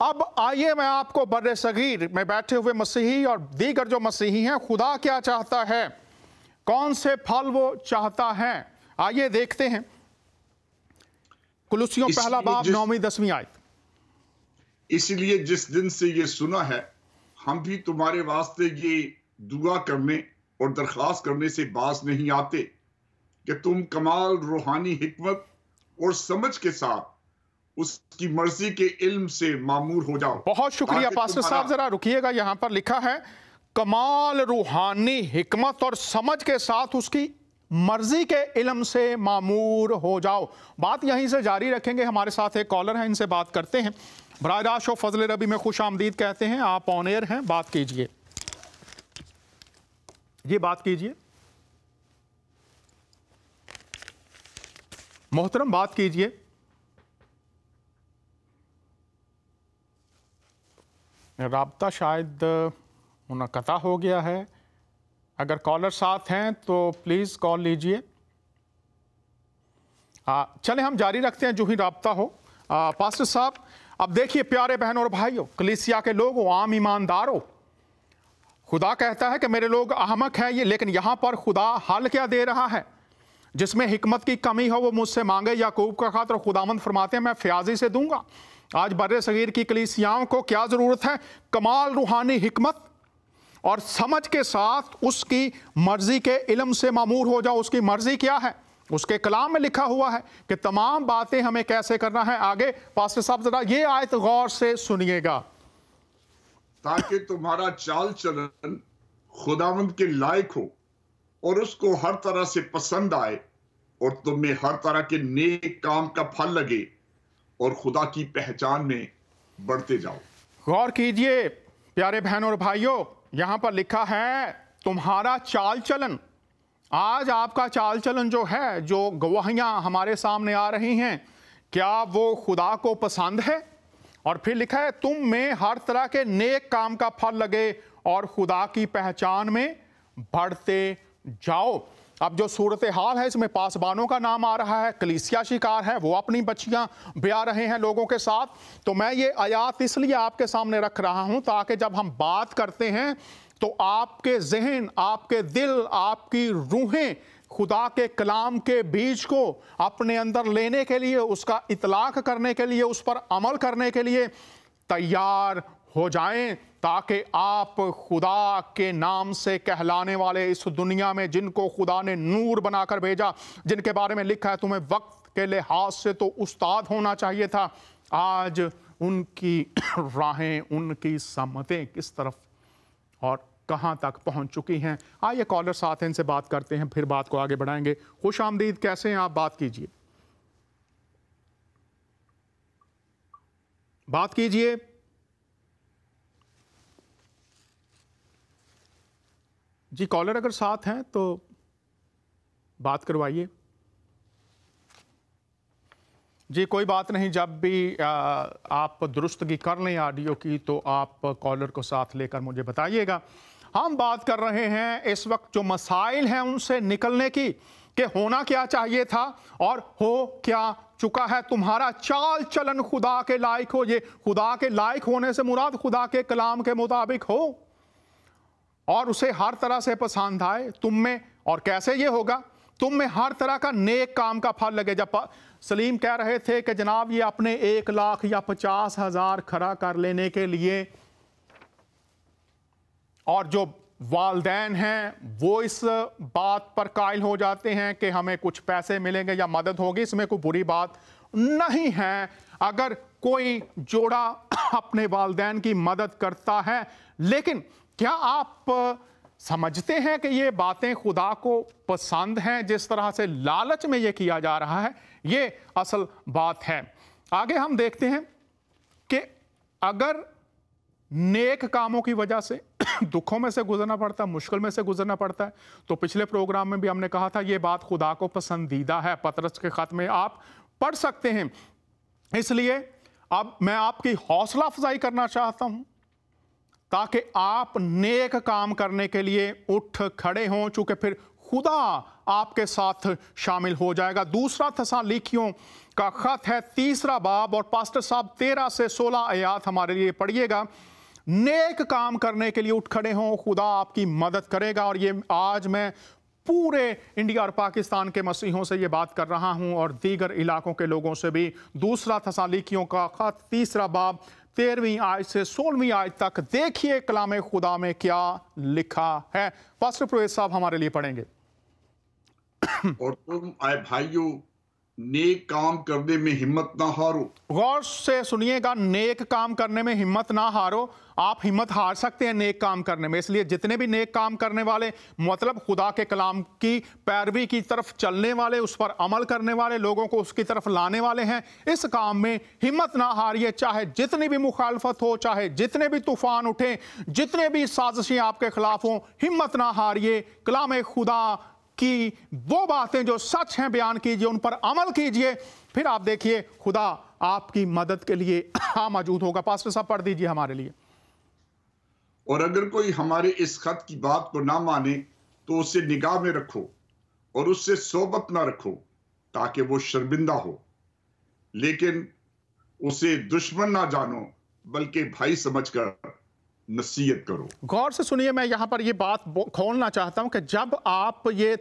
اب آئیے میں آپ کو بر صغیر میں بیٹھے ہوئے مسیحی اور دیگر جو مسیحی ہیں خدا کیا چاہتا ہے کون سے پھل وہ چاہتا ہے آئیے دیکھتے ہیں کلوسیوں پہلا باب نومی اس لیے جس دن سے یہ سنا ہے ہم بھی تمہارے واسطے یہ دعا کرنے اور درخواست کرنے سے باز نہیں آتے کہ تم کمال روحانی حکمت اور سمجھ کے ساتھ اس کی مرضی کے علم سے معمور ہو جاؤ بہت شکریہ پاسٹر صاحب ذرا رکیے گا یہاں پر لکھا ہے کمال روحانی حکمت اور سمجھ کے ساتھ اس کی مرضی کے علم سے معمور ہو جاؤ بات یہیں سے جاری رکھیں گے ہمارے ساتھ ایک کالر ہے ان سے بات کرتے ہیں براہ راش و فضل ربی میں خوش آمدید کہتے ہیں آپ آنے ہیں بات کیجئے یہ جی، بات کیجئے محترم بات کیجئے رابطہ شاید منقطع ہو گیا ہے اگر کالر ساتھ ہیں تو پلیز کال لیجئے چلیں چلے ہم جاری رکھتے ہیں جو ہی رابطہ ہو پاسٹر صاحب اب دیکھیے پیارے بہن اور بھائیوں کلیسیا کے لوگ عام ایماندار ہو خدا کہتا ہے کہ میرے لوگ احمق ہیں یہ لیکن یہاں پر خدا حل کیا دے رہا ہے جس میں حکمت کی کمی ہو وہ مجھ سے مانگے یعقوب کا خاطر خدا مند فرماتے ہیں میں فیاضی سے دوں گا آج بر صغیر کی کلیسیاں کو کیا ضرورت ہے کمال روحانی حکمت اور سمجھ کے ساتھ اس کی مرضی کے علم سے معمور ہو جاؤ اس کی مرضی کیا ہے اس کے کلام میں لکھا ہوا ہے کہ تمام باتیں ہمیں کیسے کرنا ہے آگے پاسٹر صاحب ذرا یہ آیت غور سے سنیے گا تاکہ تمہارا چال چلن خداوند کے لائق ہو اور اس کو ہر طرح سے پسند آئے اور تمہیں ہر طرح کے نیک کام کا پھل لگے اور خدا کی پہچان میں بڑھتے جاؤ غور کیجئے پیارے بہن اور یہاں پر لکھا ہے تمہارا چال چلن آج آپ کا چال چلن جو ہے جو گواہیاں ہمارے سامنے آ رہی ہیں کیا وہ خدا کو پسند ہے اور پھر لکھا ہے تم میں ہر طرح کے نیک کام کا پھل لگے اور خدا کی پہچان میں بڑھتے جاؤ اب جو صورتحال ہے اس میں پاسبانوں کا نام آ رہا ہے کلیسیا شکار ہے وہ اپنی بچیاں بیا رہے ہیں لوگوں کے ساتھ تو میں یہ آیات اس لیے آپ کے سامنے رکھ رہا ہوں تاکہ جب ہم بات کرتے ہیں تو آپ کے ذہن آپ کے دل آپ کی روحیں خدا کے کلام کے بیج کو اپنے اندر لینے کے لیے اس کا اطلاق کرنے کے لیے اس پر عمل کرنے کے لیے تیار ہو جائیں تاکہ آپ خدا کے نام سے کہلانے والے اس دنیا میں جن کو خدا نے نور بنا کر بھیجا جن کے بارے میں لکھا ہے تمہیں وقت کے لحاظ سے تو استاد ہونا چاہیے تھا آج ان کی راہیں ان کی سمتیں کس طرف اور کہاں تک پہنچ چکی ہیں آئیے کالر ساتھ ان سے بات کرتے ہیں پھر بات کو آگے بڑھائیں گے خوش آمدید کیسے ہیں آپ بات کیجئے بات کیجئے جی کالر اگر ساتھ ہیں تو بات کروائیے جی کوئی بات نہیں جب بھی آپ درستگی کر لیں آڈیو کی تو آپ کالر کو ساتھ لے کر مجھے بتائیے گا ہم بات کر رہے ہیں اس وقت جو مسائل ہیں ان سے نکلنے کی کہ ہونا کیا چاہیے تھا اور ہو کیا چکا ہے تمہارا چال چلن خدا کے لائق ہو یہ خدا کے لائق ہونے سے مراد خدا کے کلام کے مطابق ہو اور اسے ہر طرح سے پسند آئے تم میں اور کیسے یہ ہوگا تم میں ہر طرح کا نیک کام کا پھل لگے جب سلیم کہہ رہے تھے کہ جناب یہ اپنے ایک لاکھ یا پچاس ہزار کھڑا کر لینے کے لیے اور جو والدین ہیں وہ اس بات پر قائل ہو جاتے ہیں کہ ہمیں کچھ پیسے ملیں گے یا مدد ہوگی اس میں کوئی بری بات نہیں ہے اگر کوئی جوڑا اپنے والدین کی مدد کرتا ہے لیکن کیا آپ سمجھتے ہیں کہ یہ باتیں خدا کو پسند ہیں جس طرح سے لالچ میں یہ کیا جا رہا ہے یہ اصل بات ہے آگے ہم دیکھتے ہیں کہ اگر نیک کاموں کی وجہ سے دکھوں میں سے گزرنا پڑتا ہے مشکل میں سے گزرنا پڑتا ہے تو پچھلے پروگرام میں بھی ہم نے کہا تھا یہ بات خدا کو پسندیدہ ہے پترس کے خط میں آپ پڑھ سکتے ہیں اس لیے اب میں آپ کی حوصلہ افزائی کرنا چاہتا ہوں تاکہ آپ نیک کام کرنے کے لیے اٹھ کھڑے ہوں چونکہ پھر خدا آپ کے ساتھ شامل ہو جائے گا دوسرا تسا کا خط ہے تیسرا باب اور پاسٹر صاحب تیرہ سے سولہ آیات ہمارے لیے پڑھیے گا نیک کام کرنے کے لیے اٹھ کھڑے ہوں خدا آپ کی مدد کرے گا اور یہ آج میں پورے انڈیا اور پاکستان کے مسیحوں سے یہ بات کر رہا ہوں اور دیگر علاقوں کے لوگوں سے بھی دوسرا کا خط تیسرا باب تیرویں آج سے سولہویں آج تک دیکھیے کلام خدا میں کیا لکھا ہے پاسٹر صاحب ہمارے لیے پڑھیں گے اور تم آئے نیک کام کرنے میں ہمت نہ ہارو غور سے سنیے گا نیک کام کرنے میں ہمت نہ ہارو آپ ہمت ہار سکتے ہیں نیک کام کرنے میں اس لیے جتنے بھی نیک کام کرنے والے مطلب خدا کے کلام کی پیروی کی طرف چلنے والے اس پر عمل کرنے والے لوگوں کو اس کی طرف لانے والے ہیں اس کام میں ہمت نہ ہاریے چاہے جتنی بھی مخالفت ہو چاہے جتنے بھی طوفان اٹھیں جتنے بھی سازشیں آپ کے خلاف ہوں ہمت نہ ہاریے کلام خدا کی وہ باتیں جو سچ ہیں بیان کیجئے ان پر عمل کیجئے پھر آپ دیکھیے خدا آپ کی مدد کے لیے ہاں موجود ہوگا پاسٹر صاحب پڑھ دیجئے ہمارے لیے اور اگر کوئی ہمارے اس خط کی بات کو نہ مانے تو اسے نگاہ میں رکھو اور اس سے صحبت نہ رکھو تاکہ وہ شرمندہ ہو لیکن اسے دشمن نہ جانو بلکہ بھائی سمجھ کر نصیحت کرو غور سے سنیے میں یہاں پر یہ بات کھولنا چاہتا ہوں کہ جب آپ یہ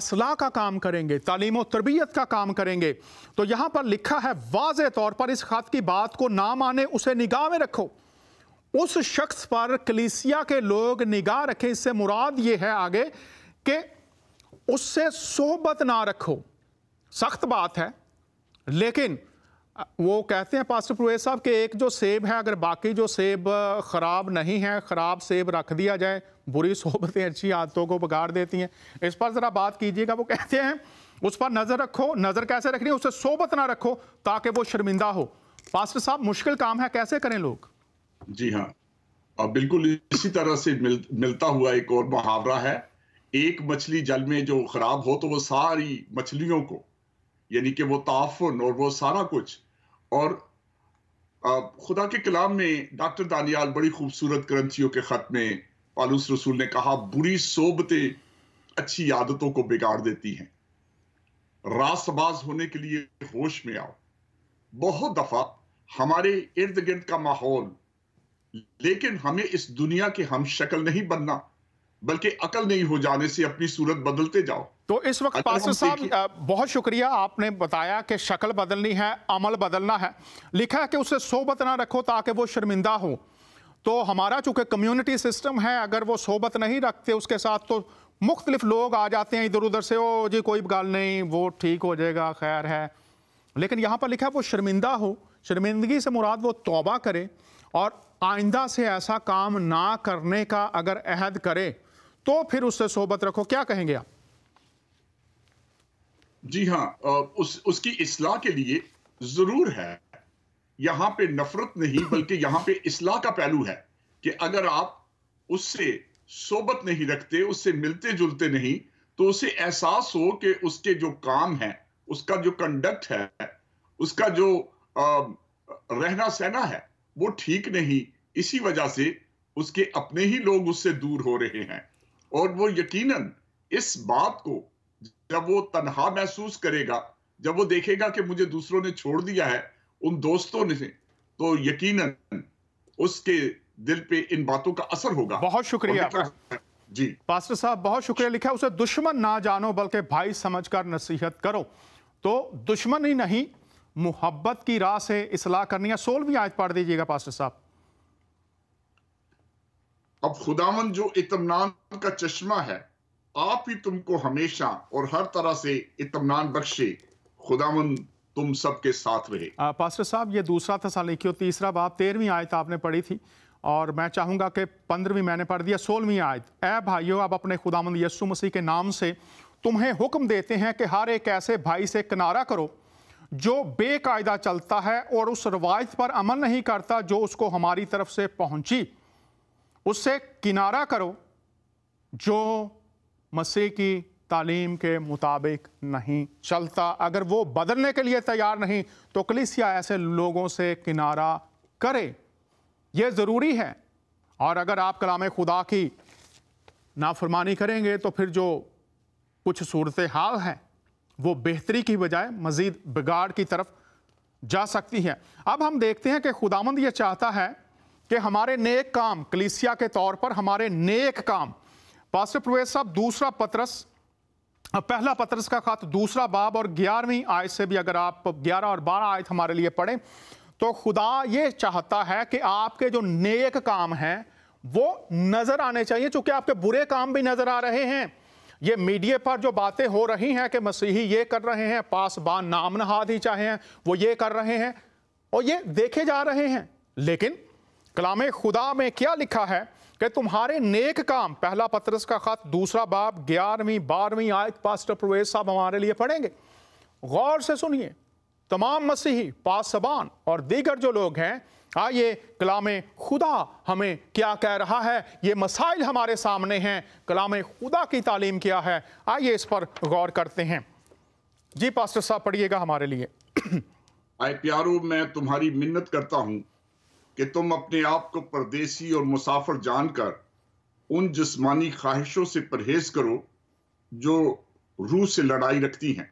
اصلاح کا کام کریں گے تعلیم و تربیت کا کام کریں گے تو یہاں پر لکھا ہے واضح طور پر اس خط کی بات کو نہ مانے اسے نگاہ میں رکھو اس شخص پر کلیسیا کے لوگ نگاہ رکھیں اس سے مراد یہ ہے آگے کہ اس سے صحبت نہ رکھو سخت بات ہے لیکن وہ کہتے ہیں پاسٹر پرویز صاحب کہ ایک جو سیب ہے اگر باقی جو سیب خراب نہیں ہے خراب سیب رکھ دیا جائے بری صحبتیں اچھی عادتوں کو بگاڑ دیتی ہیں اس پر ذرا بات کیجیے گا وہ کہتے ہیں اس پر نظر رکھو نظر کیسے رکھنی ہے اس سے صحبت نہ رکھو تاکہ وہ شرمندہ ہو پاسٹر صاحب مشکل کام ہے کیسے کریں لوگ جی ہاں اور بالکل اسی طرح سے مل ملتا ہوا ایک اور محاورہ ہے ایک مچھلی جل میں جو خراب ہو تو وہ ساری مچھلیوں کو یعنی کہ وہ تعفن اور وہ سارا کچھ اور خدا کے کلام میں ڈاکٹر دانیال بڑی خوبصورت کرنسیوں کے خط میں پالوس رسول نے کہا بری صوبتیں اچھی عادتوں کو بگاڑ دیتی ہیں راس باز ہونے کے لیے ہوش میں آؤ بہت دفعہ ہمارے ارد گرد کا ماحول لیکن ہمیں اس دنیا کے ہم شکل نہیں بننا بلکہ عقل نہیں ہو جانے سے اپنی صورت بدلتے جاؤ تو اس وقت اچھا، صاحب بہت شکریہ آپ نے بتایا کہ شکل بدلنی ہے عمل بدلنا ہے لکھا ہے کہ اسے صحبت نہ رکھو تاکہ وہ شرمندہ ہو تو ہمارا چونکہ کمیونٹی سسٹم ہے اگر وہ صحبت نہیں رکھتے اس کے ساتھ تو مختلف لوگ آ جاتے ہیں ادھر ادھر سے او جی کوئی گال نہیں وہ ٹھیک ہو جائے گا خیر ہے لیکن یہاں پر لکھا ہے وہ شرمندہ ہو شرمندگی سے مراد وہ توبہ کرے اور آئندہ سے ایسا کام نہ کرنے کا اگر عہد کرے تو پھر اس سے صحبت رکھو کیا کہیں گے آپ جی ہاں اس کی اصلاح کے لیے ضرور ہے یہاں پہ نفرت نہیں بلکہ یہاں پہ اصلاح کا پہلو ہے کہ اگر آپ اس سے صحبت نہیں رکھتے اس سے ملتے جلتے نہیں تو اسے احساس ہو کہ اس کے جو کام ہے اس کا جو کنڈکٹ ہے اس کا جو رہنا سہنا ہے وہ ٹھیک نہیں اسی وجہ سے اس کے اپنے ہی لوگ اس سے دور ہو رہے ہیں اور وہ یقیناً اس بات کو جب وہ تنہا محسوس کرے گا جب وہ دیکھے گا کہ مجھے دوسروں نے چھوڑ دیا ہے ان دوستوں نے تو یقیناً اس کے دل پہ ان باتوں کا اثر ہوگا بہت شکریہ جی پاسٹر صاحب بہت شکریہ لکھا اسے دشمن نہ جانو بلکہ بھائی سمجھ کر نصیحت کرو تو دشمن ہی نہیں محبت کی راہ سے اصلاح کرنی ہے سولہویں آیت پڑھ دیجیے گا پاسٹر صاحب اب خداون جو اطمینان کا چشمہ ہے آپ ہی تم کو ہمیشہ اور ہر طرح سے بخشے خداون تم سب کے ساتھ رہے پاسٹر صاحب یہ دوسرا تصا لکھی تیسرا بات تیرویں آیت آپ نے پڑھی تھی اور میں چاہوں گا کہ پندرہویں میں نے پڑھ دیا سولہویں آیت اے بھائیو اب اپنے خداوند یسو مسیح کے نام سے تمہیں حکم دیتے ہیں کہ ہر ایک ایسے بھائی سے کنارہ کرو جو بے قاعدہ چلتا ہے اور اس روایت پر عمل نہیں کرتا جو اس کو ہماری طرف سے پہنچی اس سے کنارہ کرو جو مسیح کی تعلیم کے مطابق نہیں چلتا اگر وہ بدلنے کے لیے تیار نہیں تو کلیسیا ایسے لوگوں سے کنارہ کرے یہ ضروری ہے اور اگر آپ کلام خدا کی نافرمانی کریں گے تو پھر جو کچھ صورتحال ہیں ہے وہ بہتری کی بجائے مزید بگاڑ کی طرف جا سکتی ہے اب ہم دیکھتے ہیں کہ خداوند یہ چاہتا ہے کہ ہمارے نیک کام کلیسیا کے طور پر ہمارے نیک کام پاسٹر پرویز صاحب دوسرا پترس پہلا پترس کا خط دوسرا باب اور گیارہویں آیت سے بھی اگر آپ گیارہ اور بارہ آیت ہمارے لیے پڑھیں تو خدا یہ چاہتا ہے کہ آپ کے جو نیک کام ہیں وہ نظر آنے چاہیے چونکہ آپ کے برے کام بھی نظر آ رہے ہیں یہ میڈیا پر جو باتیں ہو رہی ہیں کہ مسیحی یہ کر رہے ہیں پاسبان نام نہاد ہی چاہے ہیں وہ یہ کر رہے ہیں اور یہ دیکھے جا رہے ہیں لیکن کلام خدا میں کیا لکھا ہے کہ تمہارے نیک کام پہلا پترس کا خط دوسرا باب گیارہویں بارہویں آیت پاسٹر پرویز صاحب ہمارے لیے پڑھیں گے غور سے سنیے تمام مسیحی پاسبان اور دیگر جو لوگ ہیں آئیے کلام خدا ہمیں کیا کہہ رہا ہے یہ مسائل ہمارے سامنے ہیں کلام خدا کی تعلیم کیا ہے آئیے اس پر غور کرتے ہیں جی پاسٹر صاحب پڑھیے گا ہمارے لیے آئے پیارو میں تمہاری منت کرتا ہوں کہ تم اپنے آپ کو پردیسی اور مسافر جان کر ان جسمانی خواہشوں سے پرہیز کرو جو روح سے لڑائی رکھتی ہیں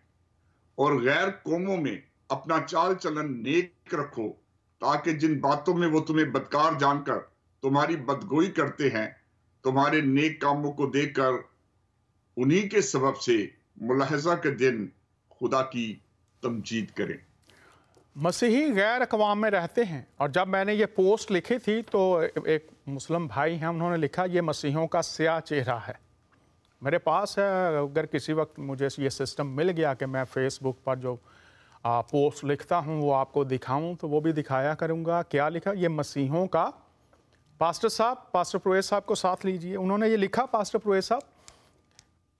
اور غیر قوموں میں اپنا چال چلن نیک رکھو تاکہ جن باتوں میں وہ تمہیں بدکار جان کر تمہاری بدگوئی کرتے ہیں تمہارے نیک کاموں کو دیکھ کر انہی کے سبب سے ملحظہ کے دن خدا کی تمجید کریں مسیحی غیر اقوام میں رہتے ہیں اور جب میں نے یہ پوسٹ لکھی تھی تو ایک مسلم بھائی ہیں انہوں نے لکھا یہ مسیحوں کا سیاہ چہرہ ہے میرے پاس ہے اگر کسی وقت مجھے یہ سسٹم مل گیا کہ میں فیس بک پر جو پوسٹ لکھتا ہوں وہ آپ کو دکھاؤں تو وہ بھی دکھایا کروں گا کیا لکھا یہ مسیحوں کا پاسٹر صاحب پاسٹر پرویز صاحب کو ساتھ لیجئے انہوں نے یہ لکھا پاسٹر پرویز صاحب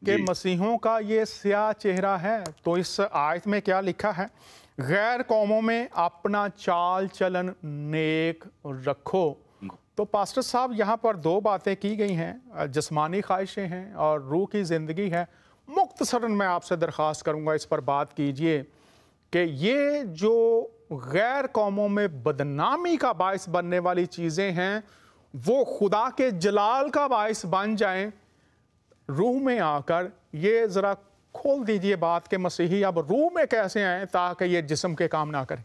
کہ جی۔ مسیحوں کا یہ سیاہ چہرہ ہے تو اس آیت میں کیا لکھا ہے غیر قوموں میں اپنا چال چلن نیک رکھو تو پاسٹر صاحب یہاں پر دو باتیں کی گئی ہیں جسمانی خواہشیں ہیں اور روح کی زندگی ہے مختصراً میں آپ سے درخواست کروں گا اس پر بات کیجئے کہ یہ جو غیر قوموں میں بدنامی کا باعث بننے والی چیزیں ہیں وہ خدا کے جلال کا باعث بن جائیں روح میں آ کر یہ ذرا کھول دیجئے بات کہ مسیحی اب روح میں کیسے آئیں تاکہ یہ جسم کے کام نہ کریں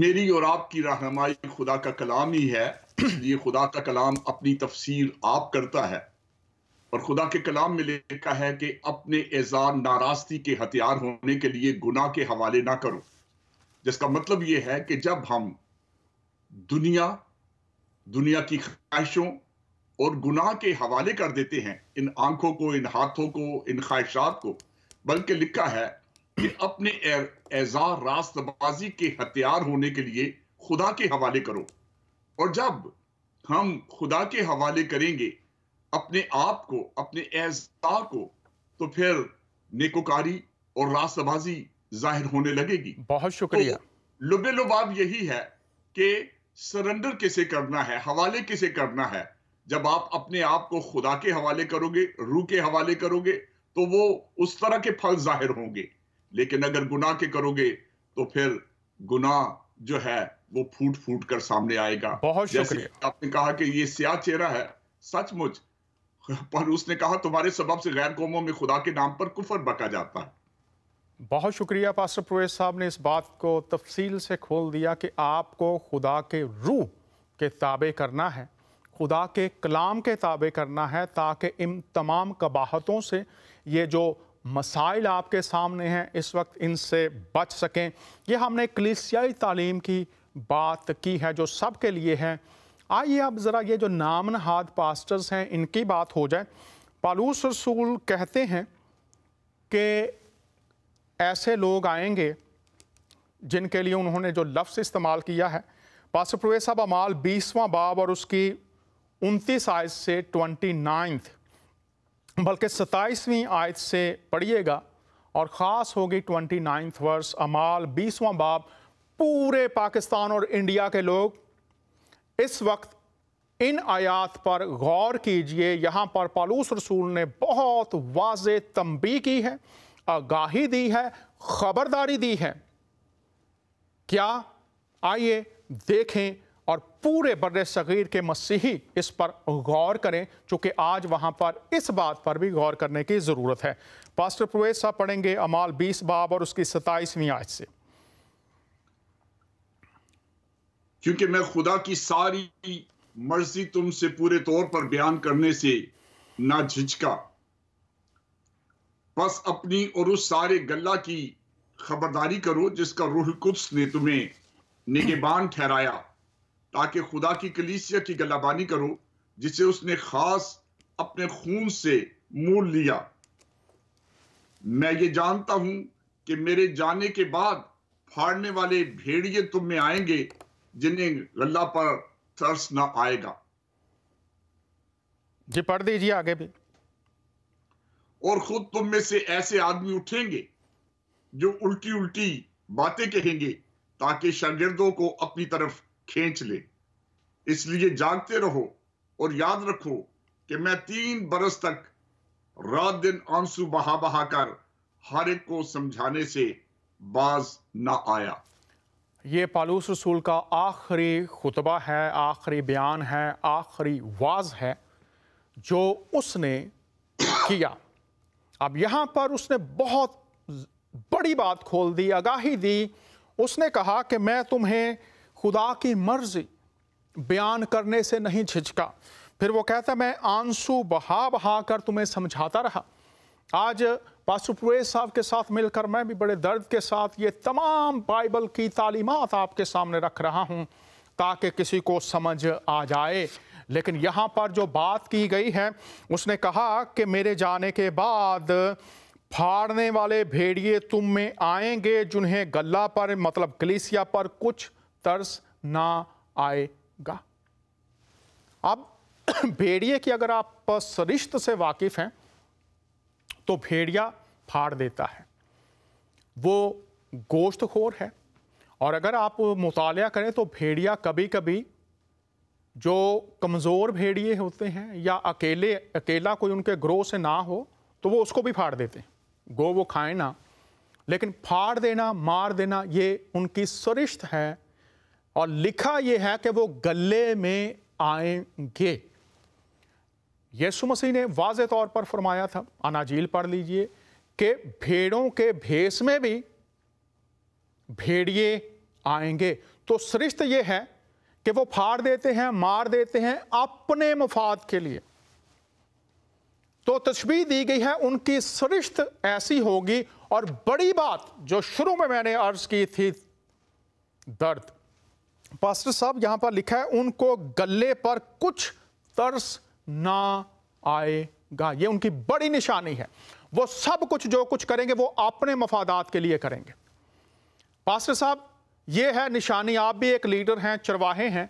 میری اور آپ کی رہنمائی خدا کا کلام ہی ہے یہ خدا کا کلام اپنی تفسیر آپ کرتا ہے اور خدا کے کلام میں لکھا ہے کہ اپنے اعزار ناراستی کے ہتھیار ہونے کے لیے گناہ کے حوالے نہ کرو جس کا مطلب یہ ہے کہ جب ہم دنیا دنیا کی خواہشوں اور گناہ کے حوالے کر دیتے ہیں ان آنکھوں کو ان ہاتھوں کو ان خواہشات کو بلکہ لکھا ہے کہ اپنے اعزار راست بازی کے ہتھیار ہونے کے لیے خدا کے حوالے کرو اور جب ہم خدا کے حوالے کریں گے اپنے آپ کو اپنے کو تو پھر نیکوکاری اور راستبازی بازی ظاہر ہونے لگے گی بہت شکریہ لبے لباب یہی ہے کہ سرنڈر کسے کرنا ہے حوالے کسے کرنا ہے جب آپ اپنے آپ کو خدا کے حوالے کرو گے روح کے حوالے کرو گے تو وہ اس طرح کے پھل ظاہر ہوں گے لیکن اگر گناہ کے کرو گے تو پھر گناہ جو ہے وہ پھوٹ پھوٹ کر سامنے آئے گا بہت شکریہ آپ نے کہا کہ یہ سیاہ چہرہ ہے سچ مچ پر نے کہا تمہارے سبب سے غیر قوموں میں خدا کے نام پر کفر بکا جاتا ہے بہت شکریہ پاسٹر پرویز صاحب نے اس بات کو تفصیل سے کھول دیا کہ آپ کو خدا کے روح کے تابع کرنا ہے خدا کے کلام کے تابع کرنا ہے تاکہ ان تمام قباحتوں سے یہ جو مسائل آپ کے سامنے ہیں اس وقت ان سے بچ سکیں یہ ہم نے کلیسیائی تعلیم کی بات کی ہے جو سب کے لیے ہیں آئیے اب ذرا یہ جو نام نہاد پاسٹرز ہیں ان کی بات ہو جائے پالوس رسول کہتے ہیں کہ ایسے لوگ آئیں گے جن کے لیے انہوں نے جو لفظ استعمال کیا ہے پاسٹر صاحب امال بیسواں باب اور اس کی انتیس آیت سے ٹونٹی نائنتھ بلکہ ستائیسویں آیت سے پڑھیے گا اور خاص ہوگی ٹونٹی نائنتھ ورس امال بیسواں باب پورے پاکستان اور انڈیا کے لوگ اس وقت ان آیات پر غور کیجئے یہاں پر پالوس رسول نے بہت واضح تنبی کی ہے آگاہی دی ہے خبرداری دی ہے کیا آئیے دیکھیں اور پورے بر صغیر کے مسیحی اس پر غور کریں چونکہ آج وہاں پر اس بات پر بھی غور کرنے کی ضرورت ہے پاسٹر پرویز صاحب پڑھیں گے امال بیس باب اور اس کی ستائیسویں آج سے کیونکہ میں خدا کی ساری مرضی تم سے پورے طور پر بیان کرنے سے نہ جھجکا بس اپنی اور اس سارے گلہ کی خبرداری کرو جس کا روح نے تمہیں نگبان ٹھہرایا تاکہ خدا کی کلیسیا کی گلہ بانی کرو جسے اس نے خاص اپنے خون سے مول لیا میں یہ جانتا ہوں کہ میرے جانے کے بعد پھاڑنے والے بھیڑیے تم میں آئیں گے جنہیں اللہ پر ترس نہ آئے گا جی پڑھ دیجئے آگے بھی اور خود تم میں سے ایسے آدمی اٹھیں گے جو الٹی الٹی باتیں کہیں گے تاکہ شاگردوں کو اپنی طرف کھینچ لیں اس لیے جاگتے رہو اور یاد رکھو کہ میں تین برس تک رات دن آنسو بہا بہا کر ہر ایک کو سمجھانے سے باز نہ آیا یہ پالوس رسول کا آخری خطبہ ہے آخری بیان ہے آخری واز ہے جو اس نے کیا اب یہاں پر اس نے بہت بڑی بات کھول دی آگاہی دی اس نے کہا کہ میں تمہیں خدا کی مرضی بیان کرنے سے نہیں چھچکا پھر وہ کہتا میں آنسو بہا بہا کر تمہیں سمجھاتا رہا آج پرویز صاحب کے ساتھ مل کر میں بھی بڑے درد کے ساتھ یہ تمام بائبل کی تعلیمات آپ کے سامنے رکھ رہا ہوں تاکہ کسی کو سمجھ آ جائے لیکن یہاں پر جو بات کی گئی ہے اس نے کہا کہ میرے جانے کے بعد پھاڑنے والے بھیڑیے تم میں آئیں گے جنہیں گلہ پر مطلب گلیسیا پر کچھ ترس نہ آئے گا اب بھیڑیے کی اگر آپ سرشت سے واقف ہیں تو بھیڑیا دیتا ہے وہ گوشت خور ہے اور اگر آپ مطالعہ کریں تو بھیڑیا کبھی کبھی جو کمزور بھیڑیے ہوتے ہیں یا اکیلے اکیلا کوئی ان کے گروہ سے نہ ہو تو وہ اس کو بھی پھاڑ دیتے ہیں گو وہ کھائیں نہ لیکن پھاڑ دینا مار دینا یہ ان کی سرشت ہے اور لکھا یہ ہے کہ وہ گلے میں آئیں گے یسو مسیح نے واضح طور پر فرمایا تھا اناجیل پڑھ لیجئے کہ بھیڑوں کے بھیس میں بھی بھیڑیے آئیں گے تو سرشت یہ ہے کہ وہ پھار دیتے ہیں مار دیتے ہیں اپنے مفاد کے لیے تو تشبیح دی گئی ہے ان کی سرشت ایسی ہوگی اور بڑی بات جو شروع میں میں نے عرض کی تھی درد پاسٹر صاحب یہاں پر لکھا ہے ان کو گلے پر کچھ ترس نہ آئے گا یہ ان کی بڑی نشانی ہے وہ سب کچھ جو کچھ کریں گے وہ اپنے مفادات کے لیے کریں گے پاسٹر صاحب یہ ہے نشانی آپ بھی ایک لیڈر ہیں چرواہے ہیں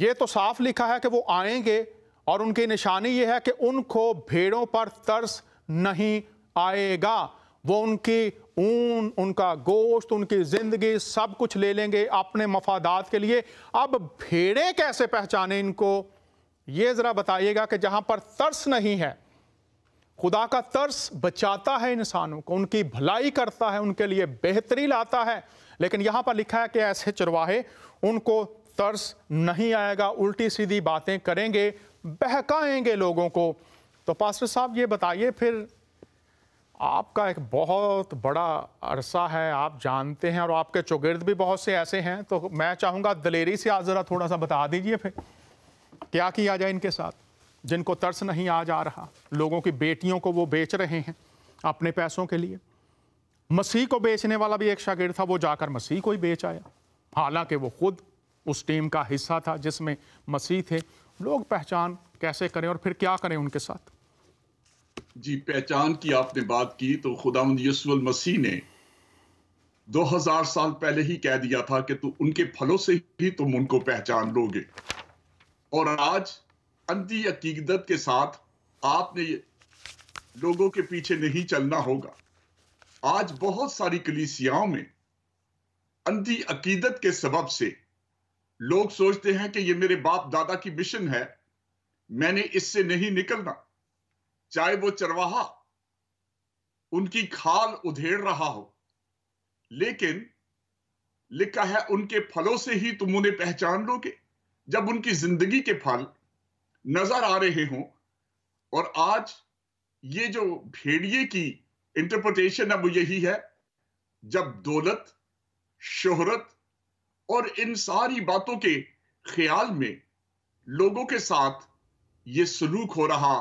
یہ تو صاف لکھا ہے کہ وہ آئیں گے اور ان کی نشانی یہ ہے کہ ان کو بھیڑوں پر ترس نہیں آئے گا وہ ان کی اون ان کا گوشت ان کی زندگی سب کچھ لے لیں گے اپنے مفادات کے لیے اب بھیڑے کیسے پہچانیں ان کو یہ ذرا بتائیے گا کہ جہاں پر ترس نہیں ہے خدا کا ترس بچاتا ہے انسانوں کو ان کی بھلائی کرتا ہے ان کے لیے بہتری لاتا ہے لیکن یہاں پر لکھا ہے کہ ایسے چرواہے ان کو ترس نہیں آئے گا الٹی سیدھی باتیں کریں گے بہکائیں گے لوگوں کو تو پاسٹر صاحب یہ بتائیے پھر آپ کا ایک بہت بڑا عرصہ ہے آپ جانتے ہیں اور آپ کے چوگرد بھی بہت سے ایسے ہیں تو میں چاہوں گا دلیری سے ذرا تھوڑا سا بتا دیجئے پھر کیا کیا جائے ان کے ساتھ جن کو ترس نہیں آ جا رہا لوگوں کی بیٹیوں کو وہ بیچ رہے ہیں اپنے پیسوں کے لیے مسیح کو بیچنے والا بھی ایک شاگرد تھا وہ جا کر مسیح کو ہی بیچ آیا حالانکہ وہ خود اس ٹیم کا حصہ تھا جس میں مسیح تھے لوگ پہچان کیسے کریں اور پھر کیا کریں ان کے ساتھ جی پہچان کی آپ نے بات کی تو خدا یسو المسیح نے دو ہزار سال پہلے ہی کہہ دیا تھا کہ تو ان کے پھلوں سے ہی تم ان کو پہچان لوگے گے اور آج اندھی عقیدت کے ساتھ آپ نے لوگوں کے پیچھے نہیں چلنا ہوگا آج بہت ساری میں اندھی عقیدت کے سبب سے لوگ سوچتے ہیں کہ یہ میرے باپ دادا کی مشن ہے میں نے اس سے نہیں نکلنا چاہے وہ چرواہا ان کی کھال ادھیڑ رہا ہو لیکن لکھا ہے ان کے پھلوں سے ہی تم انہیں پہچان لو گے جب ان کی زندگی کے پھل نظر آ رہے ہوں اور آج یہ جو بھیڑیے کی انٹرپرٹیشن اب یہی ہے جب دولت شہرت اور ان ساری باتوں کے خیال میں لوگوں کے ساتھ یہ سلوک ہو رہا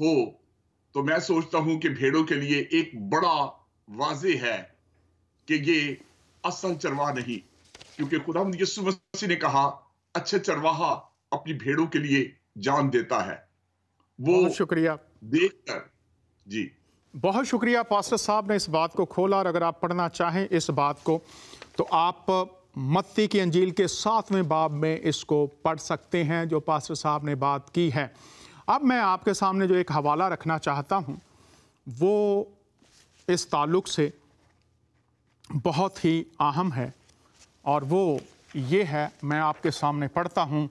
ہو تو میں سوچتا ہوں کہ بھیڑوں کے لیے ایک بڑا واضح ہے کہ یہ اصل چرواہ نہیں کیونکہ خدا مسیح نے کہا اچھے چرواہا اپنی بھیڑوں کے لیے جان دیتا ہے وہ شکریہ دیکھ کر جی بہت شکریہ صاحب نے اس بات کو کھولا اور اگر آپ پڑھنا چاہیں اس بات کو تو آپ متی کی انجیل کے ساتھ پڑھ سکتے ہیں جو پاسٹر صاحب نے بات کی ہے اب میں آپ کے سامنے جو ایک حوالہ رکھنا چاہتا ہوں وہ اس تعلق سے بہت ہی اہم ہے اور وہ یہ ہے میں آپ کے سامنے پڑھتا ہوں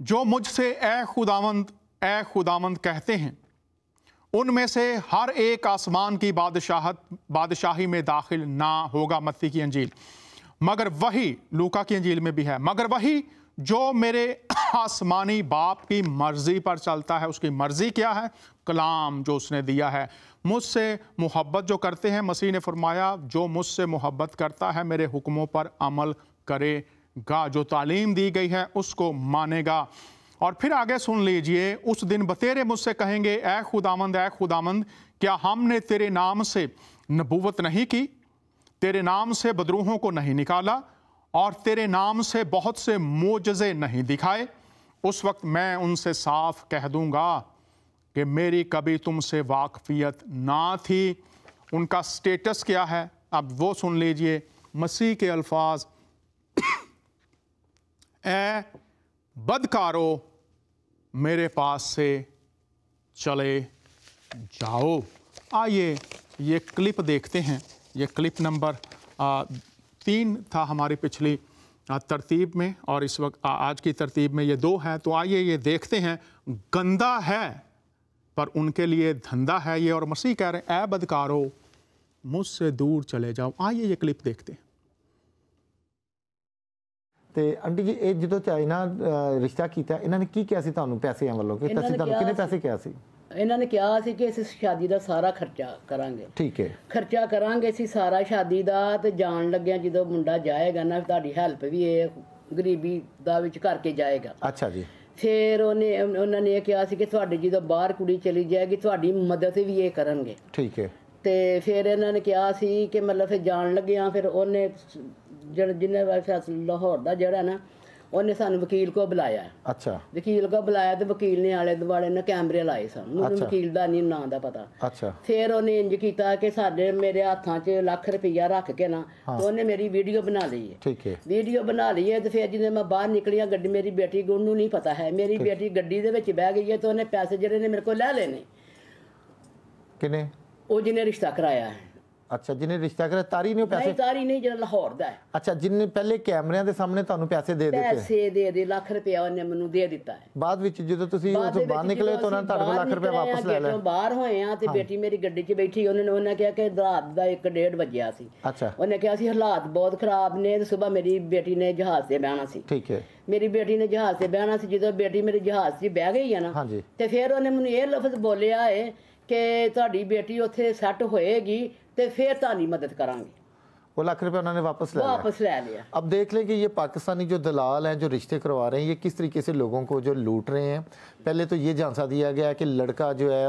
جو مجھ سے اے خداوند اے خداوند کہتے ہیں ان میں سے ہر ایک آسمان کی بادشاہت بادشاہی میں داخل نہ ہوگا متی کی انجیل مگر وہی لوکا کی انجیل میں بھی ہے مگر وہی جو میرے آسمانی باپ کی مرضی پر چلتا ہے اس کی مرضی کیا ہے کلام جو اس نے دیا ہے مجھ سے محبت جو کرتے ہیں مسیح نے فرمایا جو مجھ سے محبت کرتا ہے میرے حکموں پر عمل کرے گا جو تعلیم دی گئی ہے اس کو مانے گا اور پھر آگے سن لیجئے اس دن بتیرے مجھ سے کہیں گے اے خداوند اے خداوند کیا ہم نے تیرے نام سے نبوت نہیں کی تیرے نام سے بدروہوں کو نہیں نکالا اور تیرے نام سے بہت سے موجزے نہیں دکھائے اس وقت میں ان سے صاف کہہ دوں گا کہ میری کبھی تم سے واقفیت نہ تھی ان کا سٹیٹس کیا ہے اب وہ سن لیجئے مسیح کے الفاظ اے بدکارو میرے پاس سے چلے جاؤ آئیے یہ کلپ دیکھتے ہیں یہ کلپ نمبر تین تھا ہماری پچھلی ترتیب میں اور اس وقت آج کی ترتیب میں یہ دو ہیں تو آئیے یہ دیکھتے ہیں گندا ہے پر ان کے لیے دھندا ہے یہ اور مسیح کہہ رہے ہیں اے بدکارو مجھ سے دور چلے جاؤ آئیے یہ کلپ دیکھتے ہیں ਤੇ ਆਂਟੀ ਜੀ ਇਹ ਜਦੋਂ ਚਾਈਨਾ ਰਿਸ਼ਤਾ ਕੀਤਾ ਇਹਨਾਂ ਨੇ ਕੀ ਕਿਹਾ ਸੀ ਤੁਹਾਨੂੰ ਪੈਸਿਆਂ ਵੱਲੋਂ ਕਿ ਤੁਸੀਂ ਤੁਹਾਨੂੰ ਕਿੰਨੇ ਪੈਸੇ ਕਿਹਾ ਸੀ ਇਹਨਾਂ ਨੇ ਕਿਹਾ ਸੀ ਕਿ ਅਸੀਂ ਸ਼ਾਦੀ ਦਾ ਸਾਰਾ ਖਰਚਾ ਕਰਾਂਗੇ ਠੀਕ ਹੈ ਖਰਚਾ ਕਰਾਂਗੇ ਅਸੀਂ ਸਾਰਾ ਸ਼ਾਦੀ ਦਾ ਤੇ ਜਾਣ ਲੱਗਿਆ ਜਦੋਂ ਮੁੰਡਾ ਜਾਏਗਾ ਨਾ ਤੁਹਾਡੀ ਹੈਲਪ ਵੀ ਇਹ ਗਰੀਬੀ ਦਾ ਵਿੱਚ ਕਰਕੇ ਜਾਏਗਾ ਅੱਛਾ ਜੀ ਫਿਰ ਉਹਨੇ ਉਹਨਾਂ ਨੇ ਕਿਹਾ ਸੀ ਕਿ ਤੁਹਾਡੇ ਜਦੋਂ ਬਾਹਰ ਕੁੜੀ ਚਲੀ ਜਾਏਗੀ ਤੁਹਾਡੀ ਮਦਦ ਵੀ ਇਹ ਕਰਨਗੇ ਠੀਕ ਹੈ ਤੇ ਫਿਰ ਇਹਨਾਂ ਨੇ ਕਿਹਾ ਸੀ ਕਿ ਮਤਲਬ ਫਿਰ ਜਾਣ ਲੱਗਿਆ ਫਿਰ ਉਹਨੇ ਜਿਹੜਾ ਜਿੰਨੇ ਵਾਰ ਫੈਸਲਾ ਲਾਹੌਰ ਦਾ ਜਿਹੜਾ ਨਾ ਉਹਨੇ ਸਾਨੂੰ ਵਕੀਲ ਕੋ ਬੁਲਾਇਆ ਅੱਛਾ ਵਕੀਲ ਕੋ ਬੁਲਾਇਆ ਤੇ ਵਕੀਲ ਨੇ ਆਲੇ ਦੁਆਲੇ ਨਾ ਕੈਮਰੇ ਲਾਏ ਸਨ ਵਕੀਲ ਦਾ ਨਹੀਂ ਨਾਂ ਦਾ ਪਤਾ ਅੱਛਾ ਫਿਰ ਉਹਨੇ ਇੰਜ ਕੀਤਾ ਕਿ ਸਾਡੇ ਮੇਰੇ ਹੱਥਾਂ 'ਚ ਲੱਖ ਰੁਪਈਆ ਰੱਖ ਕੇ ਨਾ ਉਹਨੇ ਮੇਰੀ ਵੀਡੀਓ ਬਣਾ ਲਈ ਹੈ ਠੀਕ ਹੈ ਵੀਡੀਓ ਬਣਾ ਲਈ ਹੈ ਤੇ ਫਿਰ ਜਿੰਨੇ ਮੈਂ ਬਾਹਰ ਨਿਕਲਿਆ ਗੱਡੀ ਮੇਰੀ ਬੇਟੀ ਗੁੰਨ ਨੂੰ ਨਹੀਂ ਪਤਾ ਹੈ ਮੇਰੀ ਬੇਟੀ ਗੱਡੀ ਦੇ ਵਿੱਚ ਬਹਿ ਗਈ ਹੈ ਤੇ ਉਹਨੇ ਪੈਸੇ ਜਿਹੜੇ ਨੇ ਮੇਰੇ ਕੋਲ ਲੈ ਲੈਣੇ ਕਿਨੇ ਉਹ ਜਿਹਨੇ ਰਿਸ਼ਤਾ ਕਰਾਇਆ ਹੈ ਅੱਛਾ ਜਿਹਨੇ ਰਿਸ਼ਤਾ ਕਰਿਆ ਤਾਰੀ ਨੇ ਉਹ ਪੈਸੇ ਨਹੀਂ ਤਾਰੀ ਨਹੀਂ ਜਿਹੜਾ ਲਾਹੌਰ ਦਾ ਹੈ ਅੱਛਾ ਜਿਹਨੇ ਪਹਿਲੇ ਕੈਮਰਿਆਂ ਦੇ ਸਾਹਮਣੇ ਤੁਹਾਨੂੰ ਪੈਸੇ ਦੇ ਦਿੱਤੇ ਪੈਸੇ ਦੇ ਦੇ ਲੱਖ ਰੁਪਇਆ ਉਹਨੇ ਮੈਨੂੰ ਦੇ ਦਿੱਤਾ ਹੈ ਬਾਅਦ ਵਿੱਚ ਜਦੋਂ ਤੁਸੀਂ ਉਸ ਤੋਂ ਬਾਹਰ ਨਿਕਲੇ ਤਾਂ ਉਹਨਾਂ ਨੇ ਤੁਹਾਡੇ ਕੋਲ ਲੱਖ ਰੁਪਇਆ ਵਾਪਸ ਲੈ ਲਿਆ ਬਾਹਰ ਹੋਏ ਆ ਤੇ ਬੇਟੀ ਮੇਰੀ ਗੱਡੀ 'ਚ ਬੈਠੀ ਉਹਨਾਂ ਨੇ ਉਹਨਾਂ ਕਿਹਾ ਕਿ ਰਾਤ ਦਾ 1:30 ਵਜਿਆ ਸੀ ਅੱਛਾ ਉਹਨੇ ਕਿਹਾ ਸੀ ਹਾਲਾਤ ਬਹੁਤ ਖਰਾਬ ਨੇ ਤੇ ਸਵੇਰ ਮੇਰੀ ਬੇਟੀ ਨੇ ਜਹਾਜ਼ ਤੇ ਬਹਿਣਾ ਸੀ ਠੀਕ ਹੈ ਮੇਰੀ ਬੇਟੀ ਨੇ ਜਹਾਜ਼ ਤੇ ਬਹਿਣਾ ਸੀ ਜਦੋਂ ਬੇਟੀ ਮੇਰੇ ਜਹਾਜ਼ 'ਚ ਬਹਿ ਗਈ ਆ ਨਾ ਤੇ ਫਿਰ ਉਹਨੇ ਮੈਨੂੰ ਇਹ ਲਫ਼ਜ਼ ਬੋਲਿਆ ਏ ਕਿ ਤੁਹਾਡੀ ਬੇਟੀ ਉੱਥੇ ਸੈੱਟ ਹੋਏਗੀ جو رشتے کروا رہے کس طریقے سے لوگوں کو جو لوٹ رہے ہیں پہلے تو یہ جانسا دیا گیا کہ لڑکا جو ہے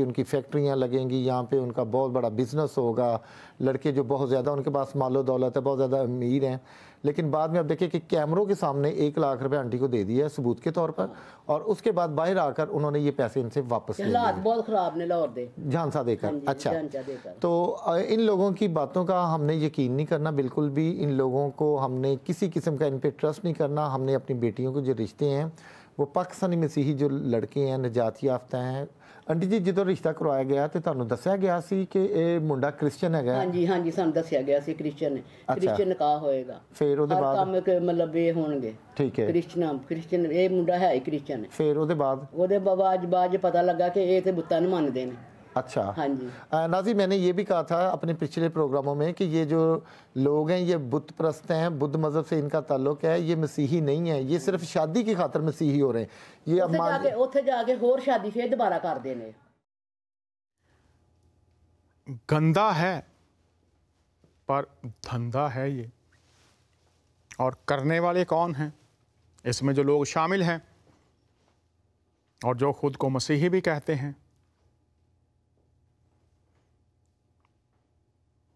ان کی فیکٹریاں لگیں گی یہاں پہ ان کا بہت بڑا بزنس ہوگا لڑکے جو بہت زیادہ ان کے پاس مال و دولت ہے بہت زیادہ امیر ہیں لیکن بعد میں آپ دیکھیں کہ کیمروں کے سامنے ایک لاکھ روپے آنٹی کو دے دیا ہے ثبوت کے طور پر اور اس کے بعد باہر آ کر انہوں نے یہ پیسے ان سے واپس لے بہت خراب نے جھانسا دے کر ہاں جی، اچھا تو ان لوگوں کی باتوں کا ہم نے یقین نہیں کرنا بالکل بھی ان لوگوں کو ہم نے کسی قسم کا ان پہ ٹرسٹ نہیں کرنا ہم نے اپنی بیٹیوں کو جو رشتے ہیں وہ پاکستانی مسیحی جو لڑکے ہیں نجات یافتہ ہیں ਅੰਟੀ ਜੀ ਜਦੋਂ ਰਿਸ਼ਤਾ ਕਰਵਾਇਆ ਗਿਆ ਤੇ ਤੁਹਾਨੂੰ ਦੱਸਿਆ ਗਿਆ ਸੀ ਕਿ ਇਹ ਮੁੰਡਾ ਕ੍ਰਿਸਚੀਅਨ ਹੈਗਾ ਹਾਂਜੀ ਹਾਂਜੀ ਸਾਨੂੰ ਦੱਸਿਆ ਗਿਆ ਸੀ ਕ੍ਰਿਸਚੀਅਨ ਕ੍ਰਿਸਚੀਅਨ ਨਿਕਾਹ ਹੋਏਗਾ ਫਿਰ ਉਹਦੇ ਬਾਅਦ ਕੰਮ ਕਿ ਮਤਲਬ ਇਹ ਹੋਣਗੇ ਠੀਕ ਹੈ ਕ੍ਰਿਸਚੀਅਨ ਕ੍ਰਿਸਚੀਅਨ ਇਹ ਮੁੰਡਾ ਹੈ ਕ੍ਰਿਸਚੀਅਨ ਹੈ ਫਿਰ ਉਹਦੇ ਬਾਅਦ ਉਹਦੇ ਬਾਅਦ ਬਾਅਦ ਪਤਾ ਲੱਗਾ ਕਿ ਇਹ ਤੇ ਬੁੱਤਾਂ ਨੂੰ ਮੰਨਦੇ ਨੇ اچھا ہاں جی۔ نازی میں نے یہ بھی کہا تھا اپنے پچھلے پروگراموں میں کہ یہ جو لوگ ہیں یہ بت پرست ہیں بدھ مذہب سے ان کا تعلق ہے یہ مسیحی نہیں ہے یہ صرف شادی کی خاطر مسیحی ہو رہے ہیں یہ دوبارہ کر دے گندہ ہے پر دھندا ہے یہ اور کرنے والے کون ہیں اس میں جو لوگ شامل ہیں اور جو خود کو مسیحی بھی کہتے ہیں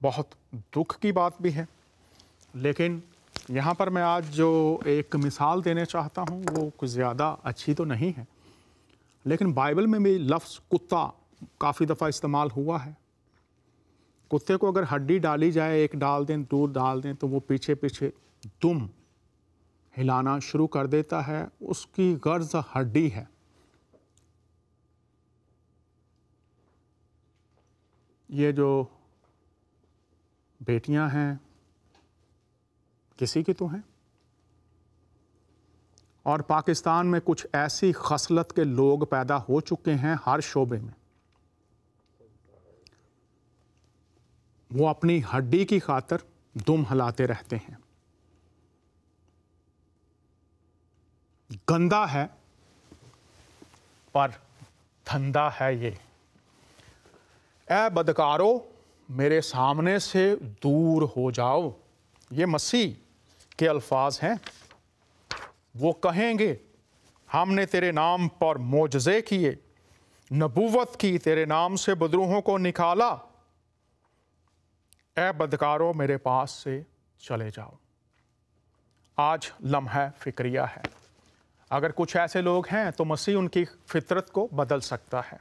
بہت دکھ کی بات بھی ہے لیکن یہاں پر میں آج جو ایک مثال دینے چاہتا ہوں وہ کچھ زیادہ اچھی تو نہیں ہے لیکن بائبل میں بھی لفظ کتا کافی دفعہ استعمال ہوا ہے کتے کو اگر ہڈی ڈالی جائے ایک ڈال دیں دودھ ڈال دیں تو وہ پیچھے پیچھے دم ہلانا شروع کر دیتا ہے اس کی غرض ہڈی ہے یہ جو بیٹیاں ہیں کسی کی تو ہیں اور پاکستان میں کچھ ایسی خصلت کے لوگ پیدا ہو چکے ہیں ہر شعبے میں وہ اپنی ہڈی کی خاطر دم ہلاتے رہتے ہیں گندا ہے پر دھندا ہے یہ اے بدکارو میرے سامنے سے دور ہو جاؤ یہ مسیح کے الفاظ ہیں وہ کہیں گے ہم نے تیرے نام پر موجزے کیے نبوت کی تیرے نام سے بدروہوں کو نکالا اے بدکاروں میرے پاس سے چلے جاؤ آج لمحہ فکریہ ہے اگر کچھ ایسے لوگ ہیں تو مسیح ان کی فطرت کو بدل سکتا ہے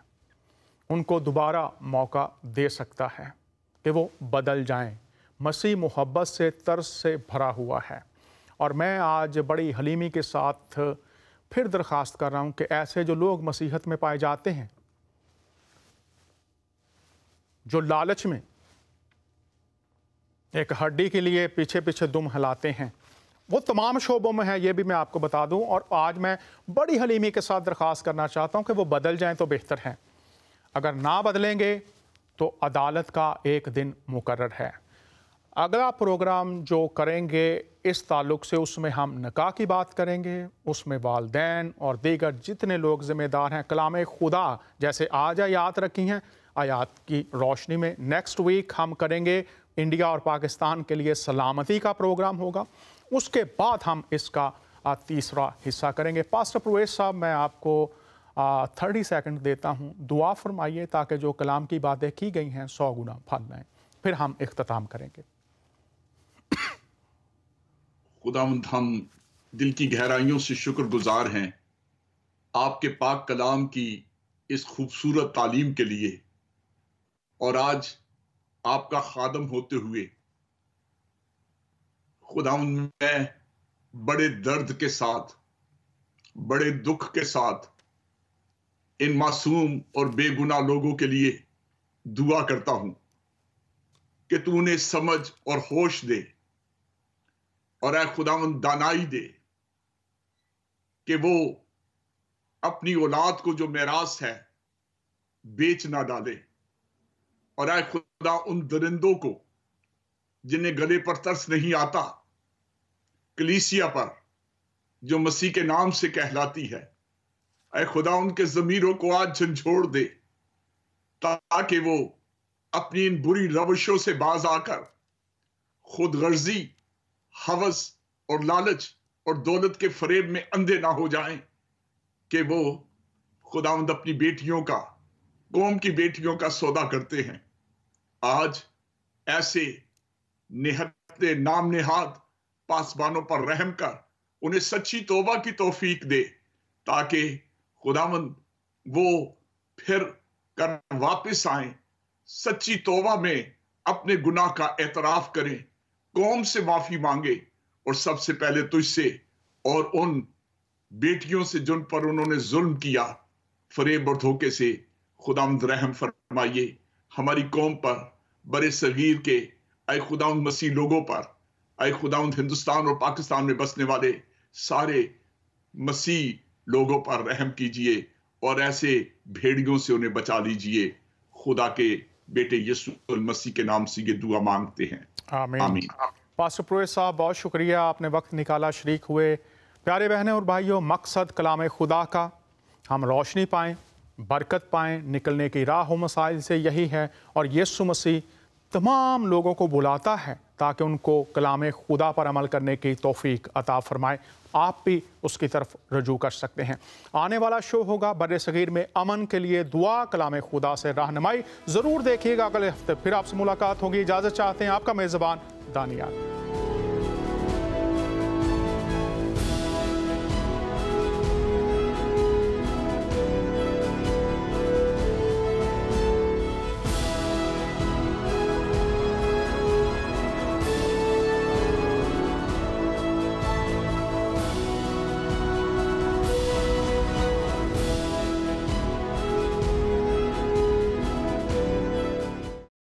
ان کو دوبارہ موقع دے سکتا ہے کہ وہ بدل جائیں مسیح محبت سے ترس سے بھرا ہوا ہے اور میں آج بڑی حلیمی کے ساتھ پھر درخواست کر رہا ہوں کہ ایسے جو لوگ مسیحت میں پائے جاتے ہیں جو لالچ میں ایک ہڈی کے لیے پیچھے پیچھے دم ہلاتے ہیں وہ تمام شعبوں میں ہے یہ بھی میں آپ کو بتا دوں اور آج میں بڑی حلیمی کے ساتھ درخواست کرنا چاہتا ہوں کہ وہ بدل جائیں تو بہتر ہیں اگر نہ بدلیں گے تو عدالت کا ایک دن مقرر ہے اگلا پروگرام جو کریں گے اس تعلق سے اس میں ہم نکاح کی بات کریں گے اس میں والدین اور دیگر جتنے لوگ ذمہ دار ہیں کلام خدا جیسے آج آیات رکھی ہیں آیات کی روشنی میں نیکسٹ ویک ہم کریں گے انڈیا اور پاکستان کے لیے سلامتی کا پروگرام ہوگا اس کے بعد ہم اس کا تیسرا حصہ کریں گے پاسٹر پرویز صاحب میں آپ کو تھرٹی سیکنڈ دیتا ہوں دعا فرمائیے تاکہ جو کلام کی باتیں کی گئی ہیں سو گنا پھر ہم اختتام کریں گے خدا ہم دل کی گہرائیوں سے شکر گزار ہیں آپ کے پاک کلام کی اس خوبصورت تعلیم کے لیے اور آج آپ کا خادم ہوتے ہوئے خدا میں بڑے درد کے ساتھ بڑے دکھ کے ساتھ ان معصوم اور بے گناہ لوگوں کے لیے دعا کرتا ہوں کہ تو انہیں سمجھ اور ہوش دے اور خدا ان دانائی دے کہ وہ اپنی اولاد کو جو میراث ہے بیچ نہ ڈالے اور اے خدا ان درندوں کو جنہیں گلے پر ترس نہیں آتا کلیسیا پر جو مسیح کے نام سے کہلاتی ہے اے خدا ان کے ضمیروں کو آج جھنجھوڑ دے تاکہ وہ اپنی ان بری روشوں سے باز آ کر خود غرضی حوث اور اور لالچ دولت کے فریب میں اندھے نہ ہو جائیں کہ وہ خداوند اپنی بیٹیوں کا قوم کی بیٹیوں کا سودا کرتے ہیں آج ایسے نام نہاد پاسبانوں پر رحم کر انہیں سچی توبہ کی توفیق دے تاکہ خداوند وہ پھر کر واپس آئیں سچی توبہ میں اپنے گناہ کا اعتراف کریں قوم سے معافی مانگے اور سب سے پہلے تجھ سے اور ان بیٹیوں سے جن پر انہوں نے ظلم کیا فریب اور دھوکے سے خدا رحم فرمائیے ہماری قوم پر بڑے صغیر کے اے خدا مسیح لوگوں پر اے خدا ہندوستان اور پاکستان میں بسنے والے سارے مسیح لوگوں پر رحم کیجئے اور ایسے بھیڑیوں سے انہیں بچا لیجئے خدا کے بیٹے یسو المسیح کے نام سے یہ دعا مانگتے ہیں آمین, پاسٹر صاحب بہت شکریہ آپ نے وقت نکالا شریک ہوئے پیارے بہنیں اور بھائیوں مقصد کلام خدا کا ہم روشنی پائیں برکت پائیں نکلنے کی راہ و مسائل سے یہی ہے اور یسو مسیح تمام لوگوں کو بلاتا ہے تاکہ ان کو کلام خدا پر عمل کرنے کی توفیق عطا فرمائے آپ بھی اس کی طرف رجوع کر سکتے ہیں آنے والا شو ہوگا بر صغیر میں امن کے لیے دعا کلام خدا سے رہنمائی ضرور دیکھیے گا اگلے ہفتے پھر آپ سے ملاقات ہوگی اجازت چاہتے ہیں آپ کا میزبان دانیال